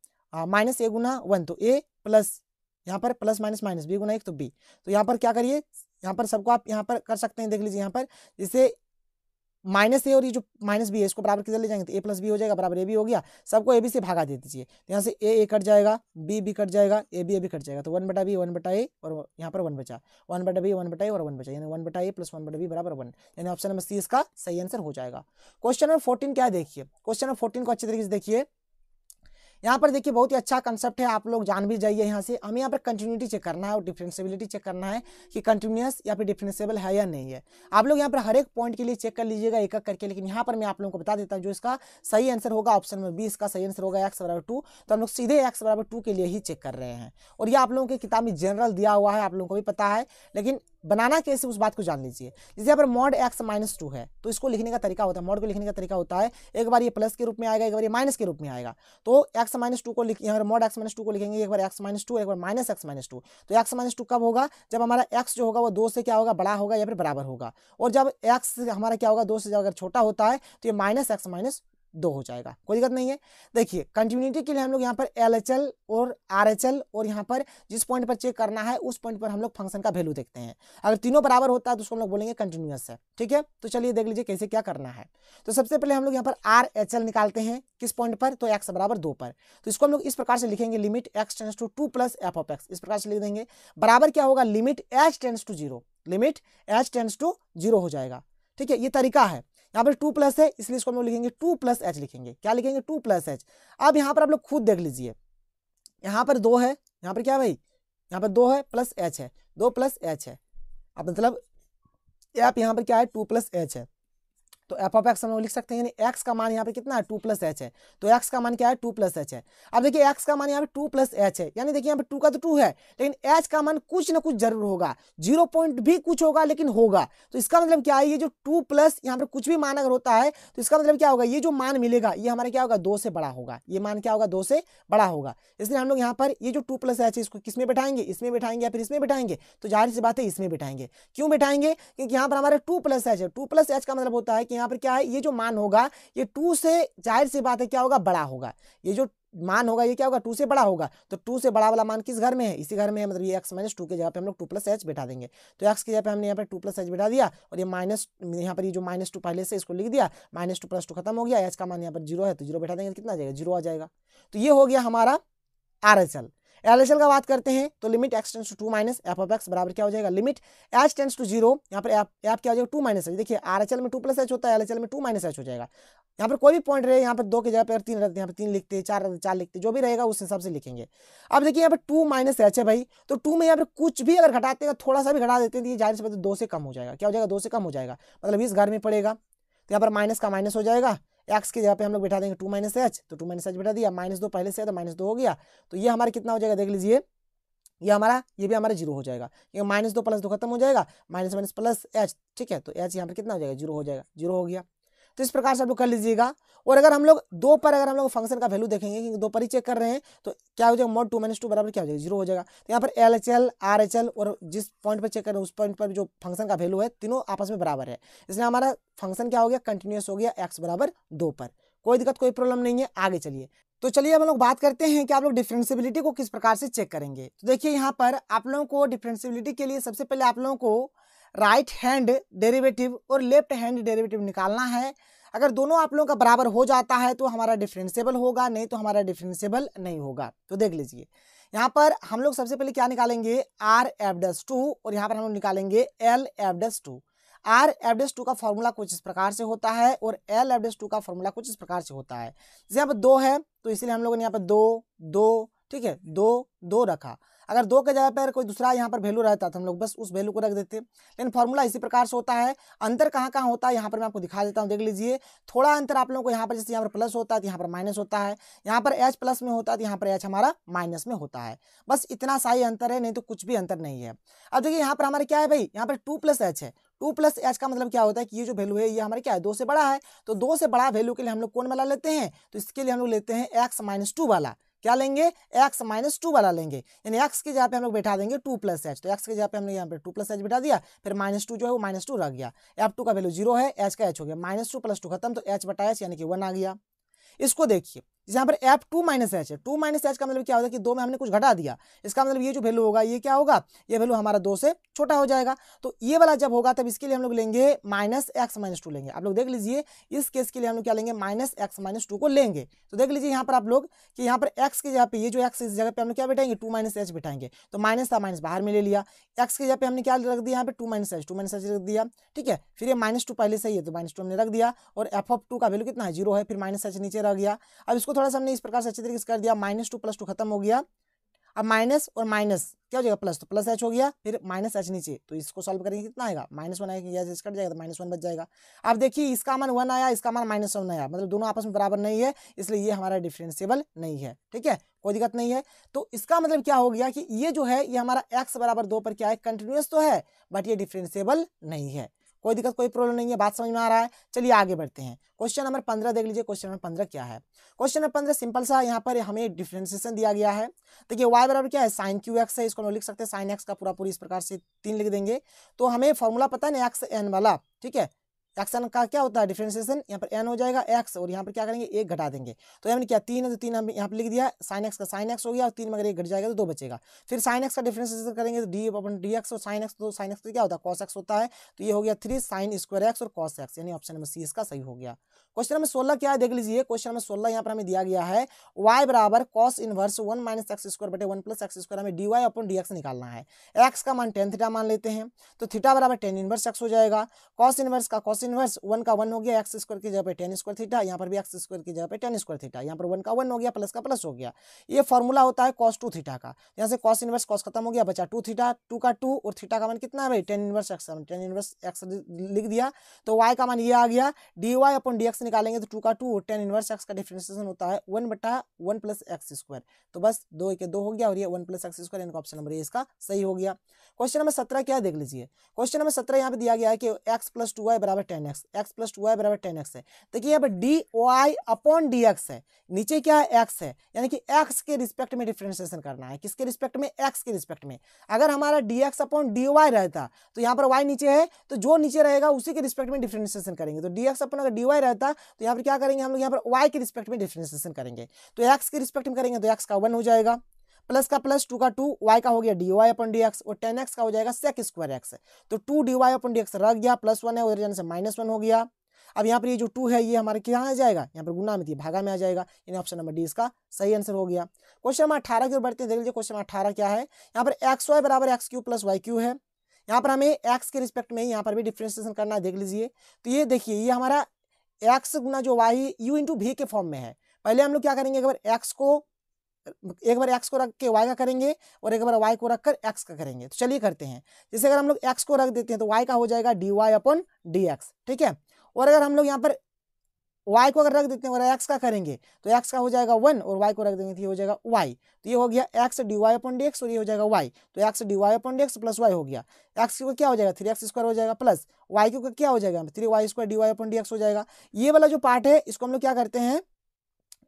माइनस ए गुना वन तो ए प्लस यहाँ पर प्लस माइनस माइनस बी गुना एक तो बी तो यहाँ पर क्या करिए यहाँ पर सबको आप यहाँ पर कर सकते हैं देख लीजिए यहाँ पर जैसे माइनस ए और ये जो माइनस बी है इसको बराबर किधर ले जाएंगे तो ए प्लस बी हो जाएगा बराबर ए बी हो गया सबको ए बी से भागा दे दीजिए तो यहाँ से ए ए कट जाएगा बी बी कट जाएगा A B A B cut जाएगा तो वन बटा बी वन बटा ए और यहाँ पर वन बचा वन बटा बी वन बटा ए और वन बचा यानी वन बटा ए प्लस वन बटा बी बराबर वन यानी ऑप्शन नंबर सी इसका सही आंसर हो जाएगा क्वेश्चन नंबर फोर्टीन क्या देखिए क्वेश्चन नंबर फोर्टीन को अच्छी तरीके से देखिए यहाँ पर देखिए बहुत ही अच्छा कंसेप्ट है आप लोग जान भी जाइए यहाँ से हमें यहाँ पर कंटिन्यूटी चेक करना है और डिफ्रेंसिबिलिटी चेक करना है कि कंटिन्यूस या फिर डिफ्रेंसिबल है या नहीं है आप लोग यहाँ पर हर एक पॉइंट के लिए चेक कर लीजिएगा एक एक करके लेकिन यहाँ पर मैं आप लोगों को बता देता हूँ जो इसका सही आंसर होगा ऑप्शन में बी इसका सही आंसर होगा एक्स बराबर टू तो हम लोग सीधे एक्स बराबर टू के लिए ही चेक कर रहे हैं और यह आप लोगों की किताब में जनरल दिया हुआ है आप लोगों को भी पता है लेकिन बनाना कैसे उस बात को जान लीजिए जैसे यहाँ पर मॉड एक्स माइनस टू है तो इसको लिखने का तरीका होता है मॉड को लिखने का तरीका होता है एक बार ये प्लस के रूप में आएगा एक बार ये माइनस के रूप में आएगा तो एक्स माइनस टू को लिख यहाँ पर मॉड एक्स माइनस टू को लिखेंगे एक बार एक्स माइनस टू एक बार माइनस एक्स माइनस टू तो एक्स माइनस टू कब होगा जब हमारा एक्स जो होगा वो दो से क्या होगा बड़ा होगा या फिर बराबर होगा और जब एक्स हमारा क्या होगा दो से अगर छोटा होता है तो ये माइनस एक्स माइनस दो हो जाएगा कोई दिक्कत नहीं है देखिए कंटिन्यूटी के लिए हम लोग यहाँ पर एल और आर और यहाँ पर जिस पॉइंट पर चेक करना है उस पॉइंट पर हम लोग फंक्शन का वैल्यू देखते हैं अगर तीनों बराबर होता है तो उसको हम लोग बोलेंगे कंटिन्यूस है ठीक है तो चलिए देख लीजिए कैसे क्या करना है तो सबसे पहले हम लोग यहाँ पर आर एच एल निकालते हैं किस पॉइंट पर तो एक्स बराबर दो पर तो इसको हम लोग इस प्रकार से लिखेंगे limit X tends to two plus F of X इस प्रकार से लिख देंगे बराबर क्या होगा limit H tends to zero limit H tends to zero हो जाएगा ठीक है ये तरीका है यहाँ पर टू प्लस है इसलिए इसको हम लोग लिखेंगे टू प्लस एच लिखेंगे क्या लिखेंगे टू प्लस एच अब यहाँ पर आप लोग खुद देख लीजिए यहाँ पर दो है यहाँ पर क्या भाई यहाँ पर दो है प्लस एच है दो प्लस एच है अब मतलब आप यहाँ पर क्या है टू प्लस एच है तो एफ ऑफ एक्स हम लोग लिख सकते हैं यानी एक्स का मान यहाँ पे कितना है टू प्लस एच है तो एक्स का मान क्या है टू प्लस एच है अब देखिए एक्स का मान यहाँ पे टू प्लस एच है यानी देखिए यहाँ पे टू का तो टू है लेकिन एच का मान कुछ ना कुछ जरूर होगा जीरो पॉइंट भी कुछ होगा लेकिन होगा तो इसका मतलब क्या है ये जो टू प्लस यहाँ पर कुछ भी मान अगर होता है तो इसका मतलब क्या होगा ये जो मान मिलेगा ये हमारा क्या होगा दो से बड़ा होगा ये मान क्या होगा दो से बड़ा होगा इसलिए हम लोग यहाँ पर ये जो टू प्लस एच है इसको किसमें बैठाएंगे इसमें बैठाएंगे या फिर इसमें बैठाएंगे तो जाहिर सी बात है इसमें बैठाएंगे क्यों बैठाएंगे क्योंकि यहाँ पर हमारे टू प्लस एच है टू प्लस एच का मतलब होता है कि यहाँ पर क्या है ये जो मान होगा ये टू से जाहिर सी बात है क्या होगा बड़ा होगा ये जो मान होगा ये क्या होगा टू से बड़ा होगा तो टू से बड़ा वाला मान किस घर में है इसी घर में है मतलब ये एक्स माइनस टू के जगह पे हम लोग टू प्लस एच बैठा देंगे तो एक्स की जगह पे हमने यहाँ पे टू प्लस एच बैठा दिया और ये माइनस यहाँ पर ये जो माइनस टू पहले से इसको लिख दिया माइनस टू प्लस टू खत्म हो गया एच का मान यहाँ पर जीरो है तो जीरो बैठा देंगे तो कितना जाएगा जीरो आ जाएगा तो ये हो गया हमारा आर एच एल एल का बात करते हैं तो limit X tends to two minus F of X बराबर क्या हो जाएगा limit H tends to zero यहाँ पर एफ क्या हो जाएगा टू माइनस एच देखिए आर एच एल में टू प्लस एच होता है एल एच एल में टू माइनस एच हो जाएगा यहाँ पर कोई भी पॉइंट रहे यहाँ पर दो के जगह पर तीन रखते यहाँ पर तीन लिखते हैं चार रखते चार लिखते जो भी रहेगा उस हिसाब से लिखेंगे अब देखिए यहाँ पर टू माइनस एच है भाई तो टू में यहाँ पर कुछ भी अगर घटाते हैं थोड़ा सा भी घटा देते हैं तो जाहिर से दो से कम हो जाएगा क्या हो जाएगा दो से कम हो जाएगा मतलब इस घर में पड़ेगा तो यहाँ पर माइनस का माइनस हो जाएगा एक्स की जगह पे हम लोग बैठा देंगे टू माइनस एच तो टू माइनस एच बैठा दिया माइनस दो पहले से है तो माइनस दो हो गया तो ये हमारा कितना हो जाएगा देख लीजिए ये हमारा ये भी हमारा जीरो हो जाएगा क्योंकि माइनस दो प्लस दो खत्म हो जाएगा माइनस माइनस प्लस एच ठीक है तो एच यहाँ पर कितना हो जाएगा जीरो हो जाएगा जीरो हो गया तो इस प्रकार से आप लोग कर लीजिएगा और अगर हम लोग दो पर अगर हम लोग फंक्शन का वैल्यू देखेंगे क्योंकि दो पर ही चेक कर रहे हैं तो क्या हो जाएगा मोड टू माइनस टू बराबर क्या हो जाएगा जीरो हो जाएगा तो यहाँ पर L H L R H L और जिस पॉइंट पर चेक कर रहे हैं उस पॉइंट पर जो फंक्शन का वैल्यू है तीनों आपस में बराबर है इसलिए हमारा फंक्शन क्या हो गया कंटिन्यूस हो गया एक्स बराबर दो पर कोई दिक्कत कोई प्रॉब्लम नहीं है आगे चलिए तो चलिए हम लोग बात करते हैं कि आप लोग डिफ्रेंसिबिलिटी को किस प्रकार से चेक करेंगे तो देखिए यहाँ पर आप लोगों को डिफ्रेंसिबिलिटी के लिए सबसे पहले आप लोगों को राइट हैंड डेरिवेटिव और लेफ्ट हैंड डेरिवेटिव निकालना है अगर दोनों आप लोगों का बराबर हो जाता है तो हमारा डिफ्रेंसेबल होगा नहीं तो हमारा डिफ्रेंसेबल नहीं होगा तो देख लीजिए यहाँ पर हम लोग सबसे पहले क्या निकालेंगे आर एफ डस टू और यहाँ पर हम लोग निकालेंगे L F dash two R F dash two का फॉर्मूला कुछ इस प्रकार से होता है और एल एवडेस टू का फॉर्मूला कुछ इस प्रकार से होता है जैसे यहाँ पर दो है तो इसलिए हम लोगों ने यहाँ पर दो दो ठीक है दो दो रखा अगर दो के जगह पर कोई दूसरा यहाँ पर वैल्यू रहता तो हम लोग बस उस वैल्यू को रख देते लेकिन फॉर्मूला इसी प्रकार से होता है अंतर कहाँ कहाँ होता है यहाँ पर मैं आपको दिखा देता हूँ देख लीजिए थोड़ा अंतर आप लोगों को यहाँ पर जैसे यहाँ पर प्लस होता है तो यहाँ पर माइनस होता है यहाँ पर एच प्लस में होता है तो यहाँ पर एच हमारा माइनस में होता है बस इतना सा ही अंतर है नहीं तो कुछ भी अंतर नहीं है अब देखिए यहाँ पर हमारे क्या है भाई यहाँ पर टू प्लस एच है टू प्लस एच का मतलब क्या होता है कि ये जो वैल्यू है ये हमारे क्या है दो से बड़ा है तो दो से बड़ा वैल्यू के लिए हम लोग कौन वाला लेते हैं तो इसके लिए हम लोग लेते हैं एक्स माइनस टू वाला क्या लेंगे एक्स माइनस टू वाला लेंगे यानी एक्स के जहाँ पे हम लोग बैठा देंगे टू प्लस एच तो एक्स के जहाँ पे हमने यहाँ पे टू प्लस एच बैठा दिया फिर माइनस टू जो है वो माइनस टू रह गया एफ टू का वैल्यू जीरो है एच का एच हो गया माइनस टू प्लस टू खत्म तो एच बटा एच यानी कि वन आ गया इसको देखिए यहाँ पर एफ टू माइनस एच है टू माइनस एच का मतलब क्या होगा कि दो में हमने कुछ घटा दिया इसका मतलब ये जो वैल्यू होगा ये क्या होगा ये वैल्यू हमारा दो से छोटा हो जाएगा तो ये वाला जब होगा तब इसके लिए हम लोग लेंगे माइनस एक्स माइनस टू लेंगे आप लोग देख लीजिए इस केस के लिए हम लोग क्या लेंगे माइनस एक्स माइनस टू को लेंगे तो देख लीजिए यहाँ पर आप लोग कि यहाँ पर एक्स की जगह पर ये जो एक्स इस जगह पर हम लोग क्या बैठाएंगे टू माइनस एच बैठाएंगे तो माइनस था माइनस बाहर में ले लिया एक्स की जगह पर हमने क्या रख दिया यहाँ पर two minus H two minus H रख दिया ठीक है फिर ये माइनस टू पहले से ही है तो माइनस टू हमने रख दिया और एफ ऑफ टू का वैल्यू कितना है जीरो है फिर माइनस एच नीचे रह गया अब इसको थोड़ा सा हमने इस प्रकार से अच्छे तरीके से कर दिया माइनस टू प्लस टू खत्म हो गया अब माइनस और माइनस क्या हो जाएगा प्लस तो प्लस एच हो गया फिर माइनस एच नीचे तो इसको सॉल्व करेंगे कितना आएगा माइनस वन आएगा से कट जाएगा तो माइनस वन बच जाएगा अब देखिए इसका मान वन आया इसका मान माइनस वन आया मतलब दोनों आपस में बराबर नहीं है इसलिए ये हमारा डिफ्रेंसिएबल नहीं है ठीक है कोई दिक्कत नहीं है तो इसका मतलब क्या हो गया कि ये जो है ये हमारा एक्स बराबर दो पर क्या है कंटिन्यूस तो है बट ये डिफ्रेंसिएबल नहीं है कोई दिक्कत कोई प्रॉब्लम नहीं है बात समझ में आ रहा है चलिए आगे बढ़ते हैं क्वेश्चन नंबर पंद्रह देख लीजिए क्वेश्चन नंबर पंद्रह क्या है क्वेश्चन नंबर पंद्रह सिंपल सा यहाँ पर हमें डिफ्रेंसिएशन दिया गया है देखिए वाई बराबर क्या है साइन क्यू एक्स है इसको हम लिख सकते हैं साइन एक्स का पूरा पूरी इस प्रकार से तीन लिख देंगे तो हमें फॉर्मूला पता है ना एक्स एन वाला ठीक है एक्सन का क्या होता है डिफ्रेंसिएशन यहाँ पर एन हो जाएगा एक्स और यहाँ पर क्या करेंगे एक घटा देंगे तो यानी क्या तीन है तो तीन हम यहाँ पर लिख दिया साइन एक्स का साइन एक्स हो गया और तीन अगर एक घट जाएगा तो दो बचेगा फिर साइन एक्स का डिफ्रेंसिएशन करेंगे तो डी अपन डी एक्स और साइन एक्स तो साइन एक्स तो क्या होता है कॉस एक्स होता है तो ये हो गया थ्री साइन स्क्वायर एक्स और कॉस एक्स यानी ऑप्शन नंबर सी इसका सही हो गया क्वेश्चन नंबर सोलह क्या है देख लीजिए क्वेश्चन नंबर सोलह यहाँ पर हमें दिया गया है वाई बराबर cos inverse one minus X square बटे वन प्लस एक्स स्क्वायर हमें D Y upon D x निकालना है एक्स का मान टेन थीटा मान लेते हैं तो थीटा बराबर टेन इनवर्स एक्स हो जाएगा कॉस इनवर्स का कॉस कॉस इनवर्स वन का वन हो गया एक्स स्क्वायर की जगह पे टेन स्क्वायर थीटा यहाँ पर भी एक्स स्क्वायर की जगह पे टेन स्क्वायर थीटा यहाँ पर वन का वन हो गया प्लस का प्लस हो गया ये फॉर्मूला होता है कॉस टू थीटा का यहाँ से कॉस इनवर्स कॉस खत्म हो गया बचा टू थीटा टू का टू और थीटा का मान कितना है भाई tan inverse X tan inverse X लिख दिया तो वाई का मान ये आ गया D Y upon D X निकालेंगे तो टू का टू और टेन इनवर्स एक्स का डिफ्रेंसिएशन होता है वन बटा वन प्लस एक्स स्क्वायर तो बस दो एक दो हो गया और ये वन प्लस एक्स स्क्वायर इनका ऑप्शन नंबर ए इसका सही हो गया क्वेश्चन नंबर सत्रह क्या देख लीजिए क्वेश्चन नंबर सत्रह यहाँ पे दिया गया है कि एक्स प्लस टू वाई बराबर tan X X plus two Y बराबर टेन एक्स है देखिए यहाँ पर D Y upon D x है नीचे क्या है एक्स है यानी कि एक्स के रिस्पेक्ट में डिफ्रेंशिएशन करना है किसके रिस्पेक्ट में एक्स के रिस्पेक्ट में अगर हमारा D X upon D Y रहता तो यहाँ पर वाई नीचे है तो जो नीचे रहेगा उसी के रिस्पेक्ट में डिफ्रेंशिएशन करेंगे तो डी एक्स अपन अगर डी वाई रहता तो यहाँ पर क्या करेंगे हम लोग यहाँ पर वाई के रिस्पेक्ट में डिफ्रेंशिएशन करेंगे तो एक्स के रिस्पेक्ट में करेंगे तो एक्स का वन हो जाएगा प्लस का प्लस टू का टू वाई का हो गया D Y upon D x और टेन एक्स का हो जाएगा सेक स्क्वायर एक्स तो two D Y upon D x रह गया प्लस वन है उधर जाने से माइनस वन हो गया अब यहाँ पर ये जो टू है ये हमारे क्या आ जाएगा यहाँ पर गुना में थी भागा में आ जाएगा यानी ऑप्शन नंबर डी इसका सही आंसर हो गया क्वेश्चन नंबर अठारह की ओर बढ़ते हैं देख लीजिए क्वेश्चन अठारह क्या है यहाँ पर एक्स वाई बराबर X cube plus Y cube है यहाँ पर हमें एक्स के रिस्पेक्ट में यहाँ पर भी डिफ्रेंसिएशन करना है देख लीजिए तो ये देखिए ये हमारा एक्स गुना जो वाई यू इंटू भी के फॉर्म में है पहले हम लोग क्या करेंगे अगर एक्स को एक बार एक्स को रख के वाई का करेंगे और एक बार वाई को रखकर एक्स का करेंगे तो चलिए करते हैं जैसे अगर हम लोग एक्स को रख देते हैं तो वाई का हो जाएगा D Y upon D X ठीक है और अगर हम लोग यहाँ पर वाई को अगर रख देते हैं और एक्स का करेंगे तो एक्स का हो जाएगा वन और वाई को रख देंगे तो ये हो जाएगा वाई तो ये हो गया X D Y upon D x और ये हो जाएगा वाई तो X D Y upon D x plus Y हो गया एक्स को क्या हो जाएगा थ्री एक्स स्क्वायर हो जाएगा प्लस वाई को क्या हो जाएगा three y square d Y upon D x हो जाएगा ये वाला जो पार्ट है इसको हम लोग क्या करते हैं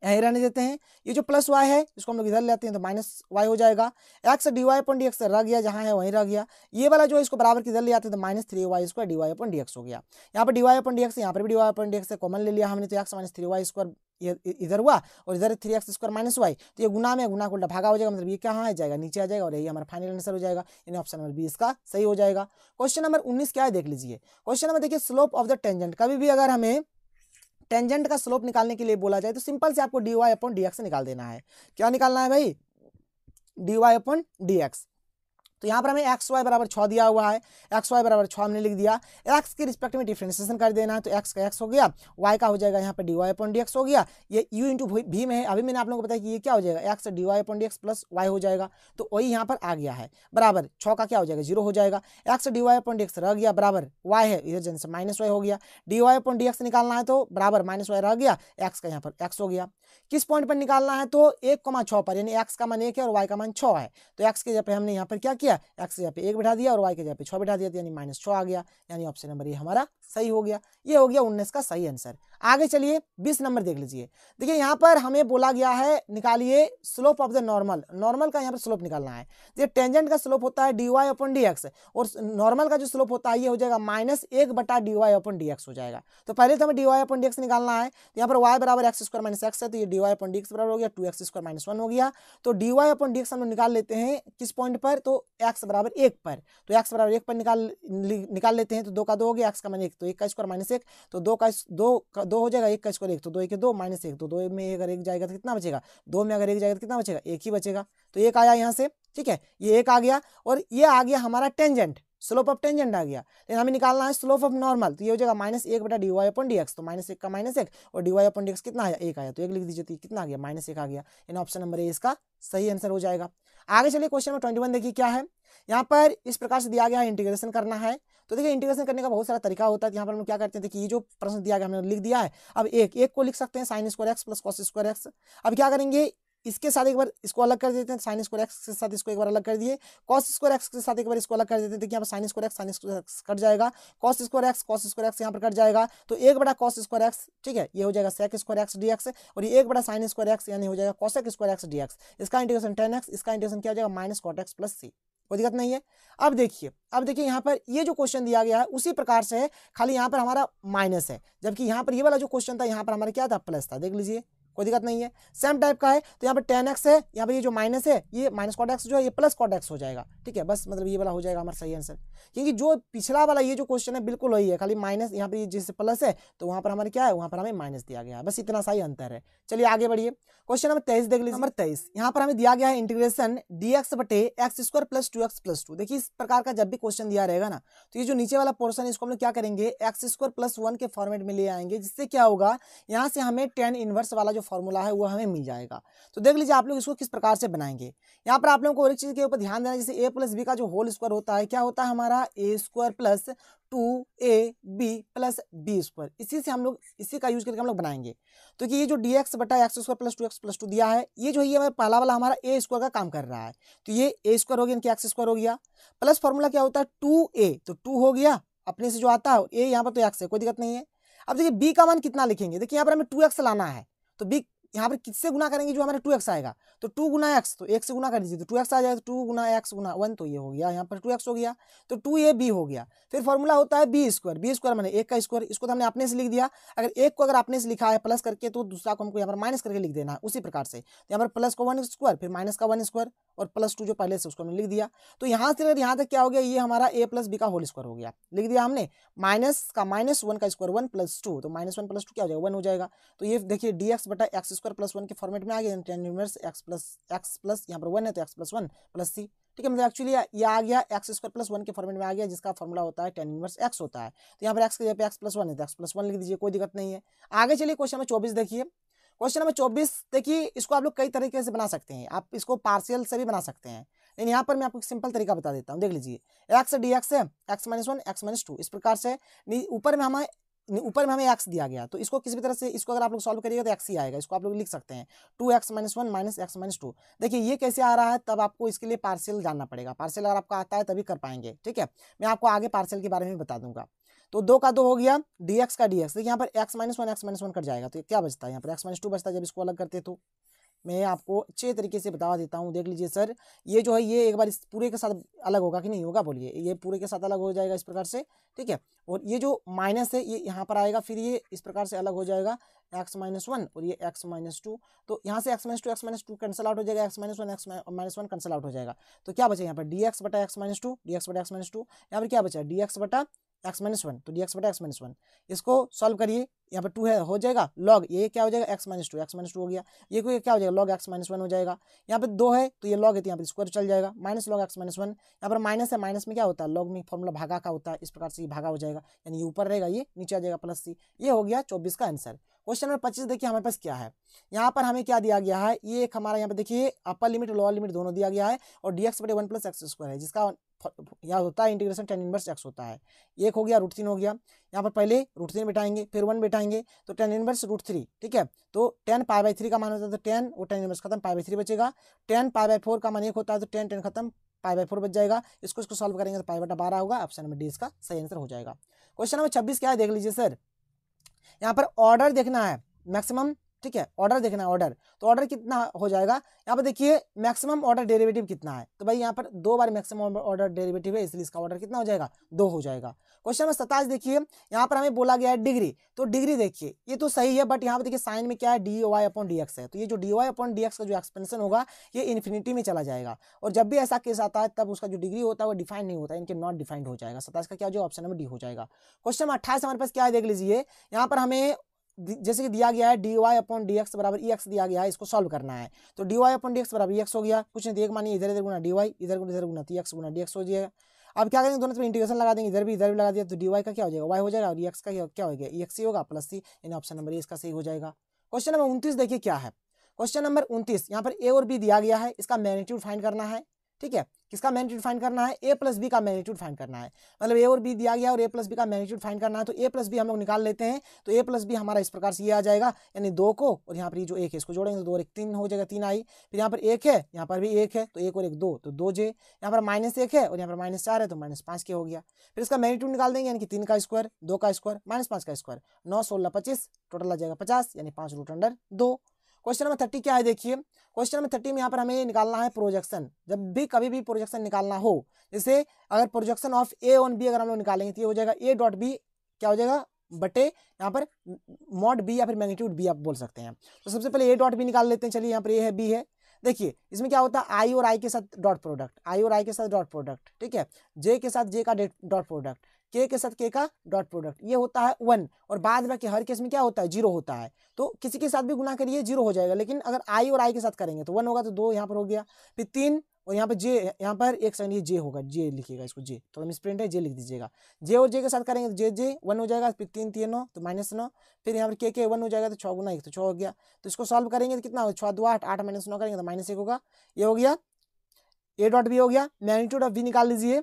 यहीं रहने देते हैं ये जो प्लस वाई है इसको हम लोग इधर लेते हैं तो माइनस वाई हो जाएगा x D Y upon D x रह गया जहाँ है वहीं रह गया ये वाला जो है इसको बराबर किधर ले आते हैं तो minus three y square d Y upon D x हो गया यहाँ पर D Y upon D x यहाँ पर भी d Y upon D x common ले लिया हमने तो x minus three y square इधर हुआ और इधर three x square minus y तो ये गुना में गुना को उल्टा भागा हो जाएगा मतलब ये क्या आ जाएगा नीचे आ जाएगा और यही हमारा फाइनल आंसर हो जाएगा यानी ऑप्शन नंबर बी इसका सही हो जाएगा क्वेश्चन नंबर उन्नीस क्या है देख लीजिए क्वेश्चन नंबर देखिए स्लोप ऑफ द टेंजेंट कभी भी अगर हमें टेंजेंट का स्लोप निकालने के लिए बोला जाए तो सिंपल से आपको d Y upon D x निकाल देना है क्या निकालना है भाई d Y upon D x तो यहाँ पर हमें एक्स वाई बराबर छः दिया हुआ है एक्स वाई बराबर छः हमने लिख दिया एक्स के रिस्पेक्ट में डिफ्रेंसिएशन कर देना है तो एक्स का एक्स हो गया वाई का हो जाएगा यहाँ पर D Y upon D x हो गया ये यू इंटू भी में है अभी मैंने आप लोगों को बताया कि ये क्या हो जाएगा x D Y upon D x plus Y हो जाएगा तो वही यहाँ पर आ गया है बराबर छः का क्या हो जाएगा जीरो हो जाएगा x D Y upon D x रह गया बराबर वाई है इधर जन माइनस वाई हो गया D Y upon D x निकालना है तो बराबर माइनस वाई रह गया एक्स का यहाँ पर एक्स हो गया किस पॉइंट पर निकालना है तो एक कमा छः पर यानी एक्स का मान एक है और वाई का मान छः है तो एक्स के जगह हमने यहाँ पर क्या किया गया एक्स यहाँ पे एक बैठा दिया और वाई के जगह पे छः बैठा दिया तो यानी माइनस छः आ गया यानी ऑप्शन नंबर ये हमारा सही हो गया ये हो गया उन्नीस का सही आंसर आगे चलिए बीस नंबर देख लीजिए देखिए यहाँ पर हमें बोला गया है निकालिए slope of the normal normal का यहाँ पर स्लोप निकालना है देखिए टेंजेंट का स्लोप होता है d Y upon D x और नॉर्मल का जो स्लोप होता है ये हो जाएगा माइनस एक बटा d Y upon D x हो जाएगा तो पहले तो हमें D Y upon D x निकालना है तो यहाँ पर वाई बराबर एक्स स्क्वायर माइनस एक्स है तो ये d Y upon D x बराबर हो गया two x square minus one हो गया तो d Y upon D x हम लोग निकाल लेते हैं किस पॉइंट पर तो एक्स बराबर एक पर तो एक्स बराबर एक पर निकाल निकाल लेते हैं तो दो का दो हो गया एक्स का मान एक तो एक का स्क्वायर माइनस एक तो दो का दो का दो हो जाएगा एक का स्क्वायर एक तो दो एक दो माइनस एक तो दो में अगर एक जाएगा तो कितना बचेगा दो में अगर एक जाएगा तो कितना बचेगा एक ही बचेगा तो एक आया यहाँ से ठीक है ये एक आ गया और ये आ गया हमारा टेंजेंट स्लोप ऑफ टेंजेंट आ गया लेकिन हमें निकालना है स्लोप ऑफ नॉर्मल तो ये हो जाएगा माइनस एक बटा d Y upon D x तो माइनस एक का माइनस एक और d Y upon D x कितना आया एक आया तो एक लिख दीजिए तो कितना आ गया माइनस एक आ गया इन ऑप्शन नंबर ए इसका सही आंसर हो जाएगा आगे चलिए क्वेश्चन नंबर ट्वेंटी वन देखिए क्या है यहाँ पर इस प्रकार से दिया गया है इंटीग्रेशन करना है तो देखिए इंटीग्रेशन करने का बहुत सारा तरीका होता है तो यहाँ पर हम क्या करते हैं देखिए ये जो प्रश्न दिया गया हमने लिख दिया है अब एक एक को लिख सकते हैं sine square x plus cos square x अब क्या करेंगे इसके साथ एक बार इसको अलग कर देते हैं साइन स्कोर एक्स के साथ इसको एक बार अलग कर दिए कॉस स्कोर एक्स के साथ एक बार इसको अलग कर देते हैं देखिए यहाँ पर sine square x sine square x cut जाएगा cos square x cos square x यहाँ पर कट जाएगा तो एक बड़ा कॉस स्कोर एक्स ठीक है ये हो जाएगा sec square x d x और ये एक बड़ा साइन स्क्वायर एक्स यानी हो जाएगा cosec square x d x इसका इंटीग्रेशन टेन एक्स इसका इंटीग्रेशन क्या हो जाएगा minus cot x plus c कोई दिक्कत नहीं है अब देखिए अब देखिए यहाँ पर ये जो क्वेश्चन दिया गया है उसी प्रकार से है खाली यहाँ पर हमारा माइनस है जबकि यहाँ पर ये वाला जो क्वेश्चन था यहाँ पर हमारा क्या था प्लस था देख लीजिए कोई दिक्कत नहीं है सेम टाइप का है तो यहाँ पे टेन एक्स है यहाँ पे ये जो माइनस है ये माइनस कॉट एक्स जो है ये प्लस कॉट एक्स हो जाएगा ठीक है बस मतलब ये वाला हो जाएगा हमारा सही आंसर क्योंकि जो पिछला वाला ये जो क्वेश्चन है बिल्कुल वही है खाली माइनस यहाँ पे जैसे प्लस है तो वहाँ पर हमारे क्या है वहाँ पर हमें माइनस दिया गया है बस इतना सा ही अंतर है चलिए आगे बढ़िए क्वेश्चन नंबर तेईस देख लीजिए नंबर तेईस यहाँ पर हमें दिया गया है इंटीग्रेशन डी एक्स बटे x square plus two x plus two देखिए इस प्रकार का जब भी क्वेश्चन दिया रहेगा ना तो ये जो नीचे वाला पोर्सन इसको हम लोग क्या करेंगे एक्स स्क्वायर प्लस वन के फॉर्मेट में ले आएंगे जिससे क्या होगा यहाँ से हमें टेन इनवर्स वाला जो फॉर्मूला है वो हमें मिल जाएगा तो देख लीजिए आप लोग इसको किस प्रकार से बनाएंगे यहाँ पर आप लोगों को और एक चीज़ के ऊपर ध्यान देना जैसे ए प्लस बी का जो होल स्क्वायर होता है क्या होता है हमारा a square plus two a b plus b square इसी से हम लोग इसी का यूज करके हम लोग बनाएंगे तो कि ये जो डी एक्स बटा x square plus two x plus two दिया है ये जो है हमारा पहला वाला हमारा ए स्क्वायर का काम कर रहा है तो ये ए स्क्वायर हो गया इनके एक्स स्क्वायर हो गया प्लस फॉर्मूला क्या होता है टू ए तो टू हो गया अपने से जो आता है ए यहाँ पर तो एक्स है कोई दिक्कत नहीं है अब देखिए बी का मान कितना लिखेंगे देखिए यहाँ पर हमें टू एक्स लाना है the big यहाँ पर किससे गुना करेंगे जो हमारे टू एक्स आएगा तो टू गुना एक्स तो एक से गुना कर दीजिए तो टू एक्स आ जाएगा तो टू गुना एक्स गुना वन तो ये हो गया यहाँ पर टू एक्स हो गया तो टू ए बी हो गया फिर फॉर्मूला होता है बी स्क्वायर बी स्क्वायर मैंने एक का स्क्वायर इसको तो हमने अपने से लिख दिया अगर एक को अगर अपने से लिखा है प्लस करके तो दूसरा को हमको यहाँ पर माइनस करके लिख देना है उसी प्रकार से तो यहाँ पर प्लस का वन स्क्वायर फिर माइनस का वन स्क्वायर और प्लस टू जो पहले से उसको हमने लिख दिया तो यहाँ से अगर यहाँ तक क्या हो गया ये हमारा ए प्लस बी का होल स्क्वायर हो गया लिख दिया हमने माइनस का माइनस वन का स्क्वायर वन प्लस टू तो माइनस वन प्लस टू क्या हो जाएगा वन हो जाएगा तो ये देखिए डी एक्स बटा एक्स स्क्वायर प्लस वन के फॉर्मेट में आ गया tan inverse x plus x plus यहाँ पर वन है तो x plus one plus c ठीक है मतलब एक्चुअली ये आ गया एक्स स्क्वायर प्लस वन के फॉर्मेट में आ गया जिसका फॉर्मूला होता है टेन इनवर्स एक्स होता है तो यहाँ पर एक्स के जगह पे एक्स प्लस वन है तो एक्स प्लस वन लिख दीजिए कोई दिक्कत नहीं है आगे चलिए क्वेश्चन नंबर चौबीस देखिए क्वेश्चन नंबर चौबीस देखिए इसको आप लोग कई तरीके से बना सकते हैं आप इसको पार्शियल से भी बना सकते हैं लेकिन यहाँ पर मैं आपको सिंपल तरीका बता देता हूँ देख लीजिए एक्स डी एक्स है x minus one x minus two इस प्रकार से ऊपर में हमें ऊपर में हमें एक्स दिया गया तो इसको किसी भी तरह से इसको अगर आप लोग सॉल्व करिएगा तो एक्स ही आएगा इसको आप लोग लिख सकते हैं two x minus one minus x minus two देखिए ये कैसे आ रहा है तब आपको इसके लिए पार्सल जानना पड़ेगा पार्सल अगर आपका आता है तभी कर पाएंगे ठीक है मैं आपको आगे पार्सल के बारे में बता दूंगा तो दो का दो हो गया डी एक्स का डी देखिए यहाँ पर x minus one x minus one cut जाएगा तो क्या बचता है यहाँ पर एक्स माइनस टू बचता है जब इसको अलग करते तो मैं आपको अच्छे तरीके से बता देता हूँ देख लीजिए सर ये जो है ये एक बार इस पूरे के साथ अलग होगा कि नहीं होगा बोलिए ये पूरे के साथ अलग हो जाएगा इस प्रकार से ठीक है और ये जो माइनस है ये यहाँ पर आएगा फिर ये इस प्रकार से अलग हो जाएगा एक्स माइनस वन और ये एक्स माइनस टू तो यहाँ से x minus two x minus two cancel out हो जाएगा x minus one x minus one cancel out हो जाएगा तो क्या बचा यहाँ पर डी एक्स बटा x minus two d x बटा एक्स माइनस टू यहाँ पर क्या बचा डी एक्स बटा एक्स माइनस वन तो डी एक्स बटा एक्स माइनस वन इसको सॉल्व करिए यहाँ पर टू है हो जाएगा लॉग ये क्या हो जाएगा x minus two x minus two हो गया ये कोई क्या हो जाएगा लॉग एक्स माइनस वन हो जाएगा यहाँ पे दो है तो ये लॉग है तो यहाँ पर स्क्वायर चल जाएगा minus log x minus one यहाँ पर माइनस है माइनस में क्या होता है लॉग में फॉर्मूला भागा का होता है इस प्रकार से ये भागा हो जाएगा यानी ये ऊपर रहेगा ये नीचे आ जाएगा प्लस सी ये हो गया चौबीस का आंसर क्वेश्चन नंबर पच्चीस देखिए हमारे पास क्या है यहाँ पर हमें क्या दिया गया है ये एक हमारा यहाँ पे देखिए अपर लिमिट और लोअर लिमिट दोनों दिया गया है और डी एक्स बटे वन प्लस एक्स स्क्वायर है जिसका यहाँ होता है इंटीग्रेशन टेन इनवर्स एक्स होता है एक हो गया रूट तीन हो गया यहाँ पर पहले रूट थ्री बैठाएंगे फिर वन बैठाएंगे तो टेन इनवर्स रूट थ्री ठीक है तो टेन पाई बाई थ्री का मान होता है तो टेन और टेन इनवर्स खत्म पाई बाई थ्री बचेगा टेन पाई बाई फोर का मान एक होता है तो टेन टेन खत्म पाई बाई फोर बच जाएगा इसको इसको सॉल्व करेंगे तो पाई बटा बारह होगा ऑप्शन नंबर डी इसका सही आंसर हो जाएगा क्वेश्चन नंबर छब्बीस क्या है देख लीजिए सर यहाँ पर ऑर्डर देखना है मैक्सिमम ठीक है ऑर्डर देखना ऑर्डर तो ऑर्डर कितना हो जाएगा यहाँ पर देखिए मैक्सिमम ऑर्डर डेरिवेटिव कितना है तो भाई यहाँ पर दो बार मैक्सिमम ऑर्डर डेरिवेटिव है इसलिए इसका ऑर्डर कितना हो जाएगा दो हो जाएगा क्वेश्चन नंबर सत्ताईस देखिए यहाँ पर हमें बोला गया है डिग्री तो डिग्री देखिए ये तो सही है बट यहाँ पर देखिए साइन में क्या है d Y upon D x है तो ये जो d Y upon D x का जो एक्सपेंशन होगा ये इन्फिनिटी में चला जाएगा और जब भी ऐसा केस आता है तब उसका जो डिग्री होता है वो डिफाइंड नहीं होता है इनके नॉट डिफाइंड हो जाएगा सताइस का क्या जो ऑप्शन नंबर डी हो जाएगा क्वेश्चन अट्ठाईस हमारे पास क्या है देख लीजिए यहाँ पर हमें जैसे कि दिया गया है d Y upon D x बराबर ई एक्स दिया गया है इसको सॉल्व करना है तो d Y upon D x बराबर ई एक्स हो गया कुछ नहीं देख तो मानिए इधर इधर गुना डी वाई इधर गुना इधर गुना तो एक्स गुना डी एक्स हो जाएगा अब क्या करेंगे दोनों तो इंटीग्रेशन लगा देंगे इधर भी इधर भी लगा दिया तो डी वाई का क्या हो जाएगा वाई हो जाएगा और ई एक्स का क्या हो गया ई एक्स ही होगा प्लस सी यानी ऑप्शन नंबर ए इसका सही हो जाएगा क्वेश्चन नंबर उनतीस देखिए क्या है क्वेश्चन नंबर उनतीस यहाँ पर ए और बी दिया गया है इसका मैग्नीट्यूड फाइंड करना है ठीक है किसका मैग्नीट्यूड फाइंड करना है ए प्लस बी का मैग्नीट्यूड फाइंड करना है मतलब ए और बी दिया गया और ए प्लस बी का मैग्नीट्यूड फाइंड करना है तो ए प्लस बी हम लोग निकाल लेते हैं तो ए प्लस बी हमारा इस प्रकार से ये आ जाएगा यानी दो को और यहाँ पर ये जो एक है इसको जोड़ेंगे तो दो और एक तीन हो जाएगा तीन आई फिर यहाँ पर एक है यहाँ पर भी एक है तो एक और एक दो तो दो जे यहाँ पर माइनस एक है और यहाँ पर माइनस चार है तो माइनस पाँच के हो गया फिर इसका मैग्नीट्यूड निकाल देंगे यानी कि तीन का स्क्वायर दो का स्क्वायर माइनस पाँच का स्क्वायर नौ सोलह पच्चीस टोटल आ जाएगा पचास यानी पाँच रूट अंडर दो क्वेश्चन नंबर थर्टी क्या है देखिए क्वेश्चन नंबर थर्टी में यहाँ पर हमें ये निकालना है प्रोजेक्शन जब भी कभी भी प्रोजेक्शन निकालना हो जैसे अगर projection of a on b अगर हम लोग निकालेंगे तो ये हो जाएगा ए डॉट बी क्या हो जाएगा बटे यहाँ पर मॉड बी या फिर मैग्नीट्यूड बी आप बोल सकते हैं तो सबसे पहले ए डॉट बी निकाल लेते हैं चलिए यहाँ पर ए है बी है देखिए इसमें क्या होता है आई और आई के साथ डॉट प्रोडक्ट आई और आई के साथ डॉट प्रोडक्ट ठीक है जे के साथ जे का डॉट प्रोडक्ट के के साथ के का डॉट प्रोडक्ट ये होता है वन और बाद बाकी हर केस में क्या होता है जीरो होता है तो किसी के साथ भी गुना करिए जीरो हो जाएगा लेकिन अगर आई और आई के साथ करेंगे तो वन होगा तो दो यहाँ पर हो गया फिर तीन और यहाँ पर जे यहाँ पर एक सेकंड ये जे होगा जे लिखिएगा इसको जे तो मिसप्रिंट है जे लिख दीजिएगा जे और जे के साथ करेंगे तो जे जे वन हो जाएगा फिर तीन तीन नौ तो माइनस नौ फिर यहाँ पर के के वन हो जाएगा तो छः गुना एक तो छः हो गया तो इसको सॉल्व करेंगे तो कितना होगा छः दो आठ आठ माइनस नौ करेंगे तो माइनस एक होगा ये हो गया ए डॉट बी हो गया मैग्नीट्यूड ऑफ बी निकाल लीजिए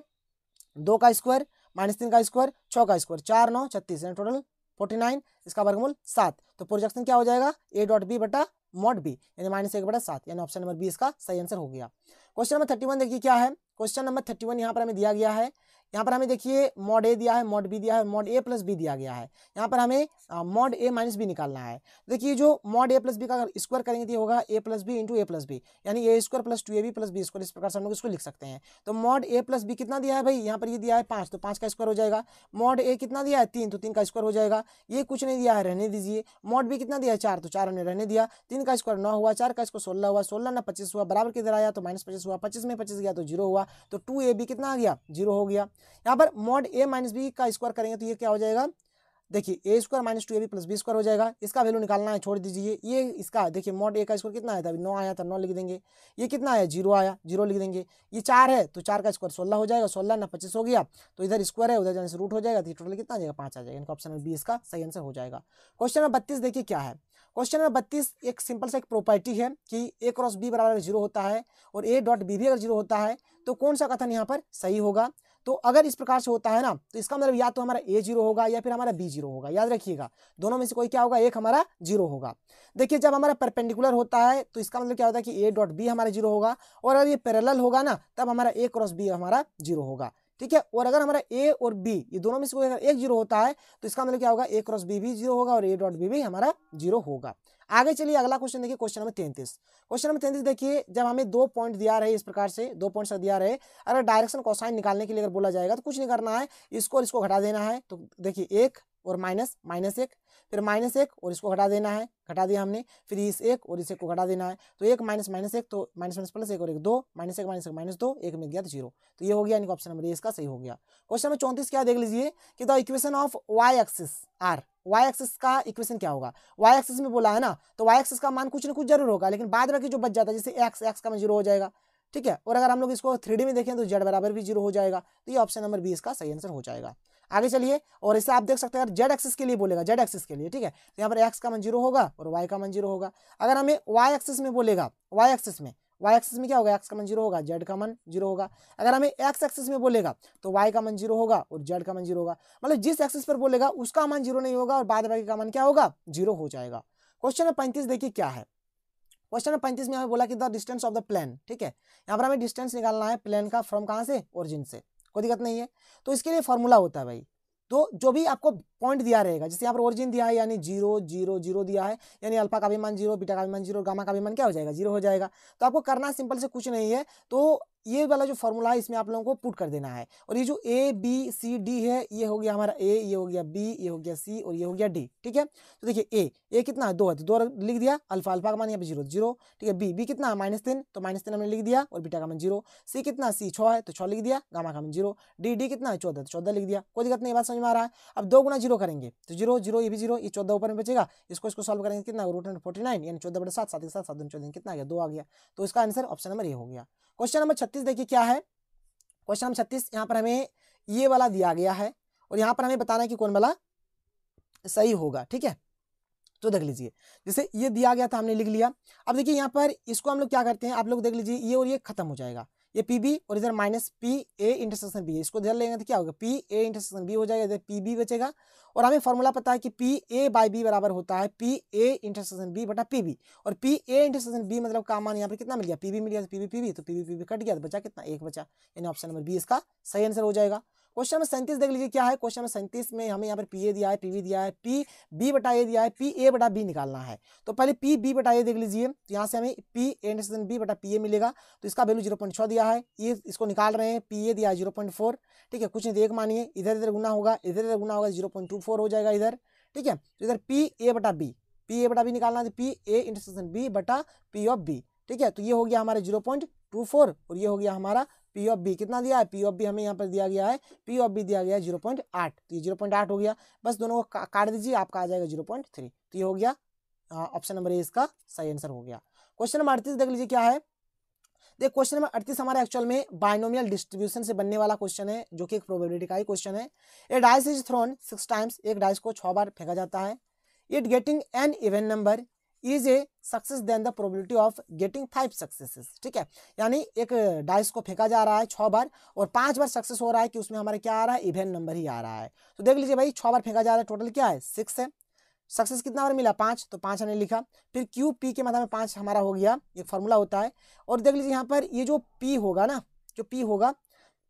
दो का स्क्वायर माइनस तीन का स्क्वायर छः का स्क्वायर चार नौ छत्तीस यानी टोटल फोर्टी नाइन इसका वर्गमूल सात तो प्रोजेक्शन क्या हो जाएगा ए डॉट बी बटा मॉड बी यानी माइनस एक बटा सात यानी ऑप्शन नंबर बी इसका सही आंसर हो गया क्वेश्चन नंबर थर्टी वन देखिए क्या है क्वेश्चन नंबर थर्टी वन यहाँ पर हमें दिया गया है यहाँ पर हमें देखिए मॉड ए दिया है मॉड बी दिया है मॉड ए प्लस बी दिया गया है यहाँ पर हमें मॉड ए माइनस बी निकालना है देखिए जो मॉड ए प्लस बी का स्क्वायर करेंगे तो होगा a plus b into a plus b यानी a square plus two a b plus b square इस प्रकार से हम लोग इसको लिख सकते हैं तो मॉड ए प्लस बी कितना दिया है भाई यहाँ पर ये दिया है पाँच तो पाँच का स्क्वायर हो जाएगा मॉड ए कितना दिया है तीन तो तीन का स्क्वायर हो जाएगा ये कुछ नहीं दिया है रहने दीजिए मॉड बी कितना दिया है चार तो चार हमने रहने दिया तीन का स्क्वायर नौ हुआ चार का स्क्वायर सोलह हुआ सोलह ना पच्चीस हुआ बराबर किधर आया तो माइनस पच्चीस हुआ पच्चीस में पच्चीस गया तो जीरो हुआ तो टू ए बी कितना आ गया जीरो हो गया यहाँ पर मॉड ए माइनस बी का स्क्वायर करेंगे तो ये क्या हो जाएगा देखिए a square minus two a b plus b square हो जाएगा इसका वैल्यू निकालना है छोड़ दीजिए ये इसका देखिए मॉड ए का स्क्वायर कितना आया था अभी नौ आया था नौ लिख देंगे ये कितना आया जीरो आया जीरो लिख देंगे ये चार है तो चार का स्क्वायर सोलह हो जाएगा सोलह ना पच्चीस हो गया तो इधर स्क्वायर है उधर जाने से रूट हो जाएगा तो टोटल कितना आ जाएगा पाँच आ जाएगा इनका ऑप्शन बी इसका सही आंसर हो जाएगा क्वेश्चन नंबर बत्तीस देखिए क्या है क्वेश्चन नंबर बत्तीस एक सिंपल सा एक प्रॉपर्टी है कि ए क्रॉस बी बराबर जीरो होता है और ए डॉट बी भी अगर जीरो होता है तो कौन सा कथन यहाँ पर सही होगा तो अगर इस प्रकार से होता है ना तो इसका मतलब या तो हमारा ए जीरो होगा या फिर हमारा बी जीरो होगा याद रखिएगा दोनों में से कोई क्या होगा एक हमारा जीरो होगा देखिए जब हमारा परपेंडिकुलर होता है तो इसका मतलब क्या होता है कि ए डॉट बी हमारा जीरो होगा और अगर ये पैरेलल होगा ना तब हमारा ए क्रॉस बी हमारा जीरो होगा ठीक है और अगर हमारा ए और बी ये दोनों में से कोई अगर एक जीरो होता है तो इसका मतलब क्या होगा ए क्रॉस बी भी जीरो होगा और ए डॉट बी भी हमारा जीरो होगा आगे चलिए अगला क्वेश्चन देखिए क्वेश्चन नंबर तैंतीस क्वेश्चन नंबर तैंतीस देखिए जब हमें दो पॉइंट दिया रहे इस प्रकार से दो पॉइंट दिया रहे अगर डायरेक्शन कोसाइन निकालने के लिए अगर बोला जाएगा तो कुछ नहीं करना है इसको और इसको घटा देना है तो देखिए एक और माइनस माइनस एक फिर माइनस एक और इसको घटा देना है घटा दिया हमने फिर इस एक और इस एक को घटा देना है तो एक माइनस माइनस एक तो माइनस माइनस प्लस एक और एक दो माइनस एक माइनस एक माइनस दो एक में गया तो जीरो तो ये हो गया यानी ऑप्शन नंबर ए इसका सही हो गया क्वेश्चन नंबर चौंतीस क्या देख लीजिए कि the equation of y axis or y axis का इक्वेशन क्या होगा वाई एक्सिस में बोला है ना तो वाई एक्सिस का मान कुछ ना कुछ जरूर होगा लेकिन बाद रखिए जो बच जाता है जैसे एक्स एक्स का मैं जीरो हो जाएगा ठीक है और अगर हम लोग इसको थ्री में देखें तो जेड बराबर भी जीरो हो जाएगा तो ये ऑप्शन नंबर बी इसका सही आंसर हो जाएगा आगे चलिए और इसे आप देख सकते हैं अगर जेड एक्सिस के लिए बोलेगा जेड एक्सिस के लिए ठीक है तो यहाँ पर एक्स का मन जीरो होगा और वाई का मन जीरो होगा अगर हमें वाई एक्सिस में बोलेगा वाई एक्सिस में वाई एक्सिस में क्या होगा एक्स का मन जीरो होगा जेड का मन जीरो होगा अगर हमें एक्स एक्सिस में बोलेगा तो वाई का मन जीरो होगा और जेड का मन जीरो होगा मतलब जिस एक्सिस पर बोलेगा उसका मन जीरो नहीं होगा और बाद बाकी का मन क्या होगा जीरो हो जाएगा क्वेश्चन नंबर पैंतीस देखिए क्या है क्वेश्चन पैंतीस में हमें बोला कि the distance of the plane ठीक है यहाँ पर हमें डिस्टेंस निकालना है प्लेन का फ्रॉम कहाँ से ओरिजिन से कोई दिक्कत नहीं है तो इसके लिए फॉर्मूला होता है भाई तो जो भी आपको पॉइंट दिया रहेगा जैसे यहाँ पर ओरिजिन दिया है यानी जीरो जीरो जीरो दिया है यानी अल्फा का भी मान जीरो बीटा का भी मान जीरो गामा का भी मान क्या हो जाएगा जीरो हो जाएगा तो आपको करना सिंपल से कुछ नहीं है तो ये वाला जो फॉर्मूला है इसमें आप लोगों को पुट कर देना है और ये जो ए बी सी डी है ये हो गया हमारा ए ये हो गया बी ये हो गया सी और ये हो गया डी ठीक है तो देखिए ए ए कितना है दो है तो दो लिख दिया अल्फा अल्फा का मान यहाँ पे जीरो जीरो ठीक है बी बी कितना है माइनस तीन तो माइनस तीन हमने लिख दिया और बीटा का मान जीरो सी कितना सी छः है तो छः लिख दिया गामा का मान जीरो डी डी कितना है चौदह तो चौदह लिख दिया कोई दिक्कत नहीं बात समझ में आ रहा है अब दो गुना जीरो करेंगे तो जीरो जीरो ये भी जीरो ये चौदह ऊपर में बचेगा इसको इसको सॉल्व करेंगे कितना रूट हंड्रेड फोर्टी नाइन यानी चौदह बड़े सात सात के साथ सात दिन चौदह कितना आ गया दो आ गया तो इसका आंसर ऑप्शन नंबर ये हो गया क्वेश्चन नंबर छत्तीस देखिए क्या है क्वेश्चन नंबर छत्तीस यहाँ पर हमें ये वाला दिया गया है और यहाँ पर हमें बताना है कि कौन वाला सही होगा ठीक है तो देख लीजिए जैसे ये दिया गया था हमने लिख लिया अब देखिए यहाँ पर इसको हम लोग क्या करते हैं आप लोग देख लीजिए ये और ये खत्म हो जाएगा ये पी बी और इधर minus P A intersection B इसको इधर लेंगे तो क्या होगा पी ए इंटरसेक्शन बी हो जाएगा इधर पी बी बचेगा और हमें फॉर्मूला पता है कि पी ए बाई बी बराबर होता है पी ए इंटरसेक्शन बी बटा पी बी और पी ए इंटरसेक्शन बी मतलब का मान यहाँ पर कितना मिल गया पी बी मिल गया पी बी पी बी तो P B P B cut गया तो बचा कितना एक बचा यानी ऑप्शन नंबर बी इसका सही आंसर हो जाएगा क्वेश्चन नंबर सैंतीस देख लीजिए क्या है क्वेश्चन नंबर सैंतीस में हमें यहाँ पर पी ए दिया है पी वी दिया है पी बी बटा ए दिया है पी ए बटा बी निकालना है तो पहले पी बी बटा ए देख लीजिए तो यहाँ से हमें पी एंड बी बटा पी ए मिलेगा तो इसका वैल्यू जीरो पॉइंट छः दिया है ये इसको निकाल रहे हैं पी ए दिया है जीरो पॉइंट फोर ठीक है कुछ नहीं देख मानिए इधर इधर गुना होगा इधर इधर गुना होगा जीरो पॉइंट टू फोर हो जाएगा इधर ठीक है तो इधर पी ए बटा बी पी ए बटा बी निकालना है पी ए इंटरसेक्शन बी बटा पी ऑफ बी ठीक है तो ये हो गया हमारा जीरो पॉइंट टू फोर और ये हो गया हमारा पी ऑफ बी कितना दिया है पी ऑफ बी हमें यहाँ पर दिया गया है पी ऑफ बी दिया गया है जीरो पॉइंट आठ तो ये जीरो पॉइंट आठ हो गया बस दोनों को काट दीजिए आपका आ जाएगा जीरो पॉइंट थ्री तो ये हो गया ऑप्शन नंबर ए इसका सही आंसर हो गया क्वेश्चन नंबर अड़तीस देख लीजिए क्या है देख क्वेश्चन नंबर अड़तीस हमारे एक्चुअल में बाइनोमियल डिस्ट्रीब्यूशन से बनने वाला क्वेश्चन है जो कि एक प्रोबेबिलिटी का ही क्वेश्चन है a dice is thrown six times एक डाइस को छह बार फेंका जाता है it getting an event number is a success then the probability of getting five successes ठीक है यानी एक डाइस uh, को फेंका जा रहा है छः बार और पांच बार सक्सेस हो रहा है कि उसमें हमारा क्या आ रहा है इवेंट नंबर ही आ रहा है तो देख लीजिए भाई छः बार फेंका जा रहा है टोटल क्या है सिक्स है सक्सेस कितना बार मिला पाँच तो पाँच हमने लिखा फिर क्यू पी के मतलब पाँच हमारा हो गया एक फार्मूला होता है और देख लीजिए यहाँ पर ये जो पी होगा ना जो पी होगा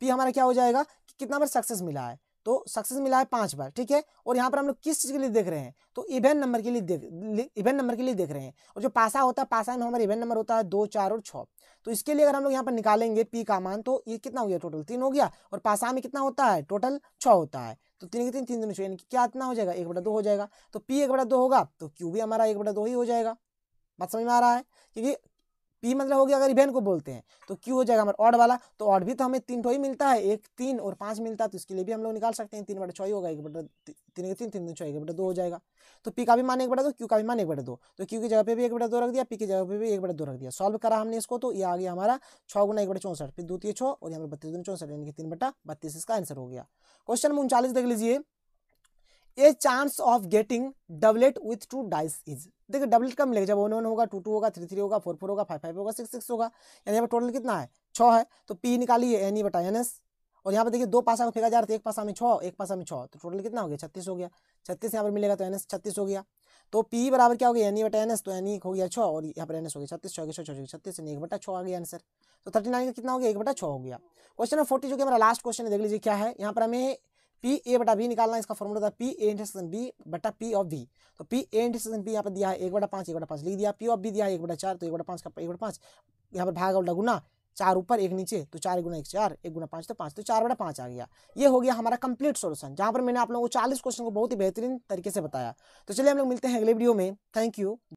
पी हमारा क्या हो जाएगा कि कितना बार सक्सेस मिला है तो सक्सेस मिला है पांच बार ठीक है और यहाँ पर हम लोग किस चीज़ के लिए देख रहे हैं तो इवेंट नंबर के लिए देख इवेंट नंबर के लिए देख रहे हैं और जो पासा होता है पासा में हमारा इवेंट नंबर होता है दो चार और छः तो इसके लिए अगर हम लोग यहाँ पर निकालेंगे पी का मान तो ये कितना हो गया टोटल तीन हो गया और पासा में कितना होता है टोटल छ होता है तो तीन के तीन तीन दिन छोड़ क्या इतना हो जाएगा एक बटा दो हो जाएगा तो पी एक बटा दो होगा तो क्यू भी हमारा एक बटा दो ही हो जाएगा बात समझ में आ रहा है क्योंकि पी मतलब हो गया अगर इवेन को बोलते हैं तो क्यू हो जाएगा हमारा ऑड वाला तो ऑड भी तो हमें तीन ठो ही मिलता है एक तीन और पाँच मिलता है तो इसके लिए भी हम लोग निकाल सकते हैं तीन बटा छोई होगा एक बटे तीन के तीन तीन दो छोई एक बटा दो हो जाएगा तो पी का भी मान एक बटे दो क्यू का भी मान एक बटे दो तो क्यू की जगह पर भी एक बटे दो रख दिया पी की जगह पर भी एक बटे दो रख दिया सॉल्व करा हमने इसको तो ये आ गया हमारा छः गुना एक बटे चौंसठ फिर द्वितीय छो और यहाँ पर बत्तीस गुना चौंसठ यानी कि तीन बटा बत्तीस इसका आंसर हो गया क्वेश्चन में उनचालीस देख लीजिए a chance of getting doublet with two dice is देखिए डबलेट कम मिलेगा जब वन वन होगा टू टू होगा थ्री थ्री होगा फोर फोर होगा फाइव फाइव होगा सिक्स सिक्स होगा यानी यहाँ पर टोटल कितना है छः है तो पी निकालिए एन ई बटा एन एस और यहाँ पर देखिए दो पासा में फेंका जा रहा था एक पासा में छः एक पासा में छः तो टोटल कितना हो गया छत्तीस हो गया छत्तीस यहाँ पर मिलेगा तो एन एस छत्तीस हो गया तो पी बराबर क्या हो गया एन ई बटा एन एस तो एन ई हो गया छः और यहाँ पर एन एस हो गया छत्तीस छः छः छः छत्तीस एक बटा छः आ गया आंसर तो थर्टी नाइन का कितना हो गया एक बटा छः हो गया क्वेश्चन नंबर फोर्टी जो कि हमारा लास्ट क्वेश्चन है देख लीजिए क्या है यहाँ पर हमें पी ए बटा बी निकालना है इसका फॉर्मूला था पी ए इंटरसेक्शन बी बटा पी ऑफ बी तो पी ए इंटरसेक्शन बी यहाँ पर दिया है एक बटा पाँच एक बटा पाँच लिख दिया पी ऑफ बी दिया है एक बटा चार तो एक बटा पाँच का एक बटा पाँच यहाँ पर भाग उल्टा गुना चार ऊपर एक नीचे तो चार गुना एक चार एक गुना पाँच तो पाँच तो चार बटा पाँच आ गया ये हो गया हमारा कंप्लीट सोल्यूशन जहाँ पर मैंने आप लोगों को चालीस क्वेश्चन को बहुत ही बेहतरीन तरीके से बताया तो चलिए हम लोग मिलते हैं अगले वीडियो में थैंक यू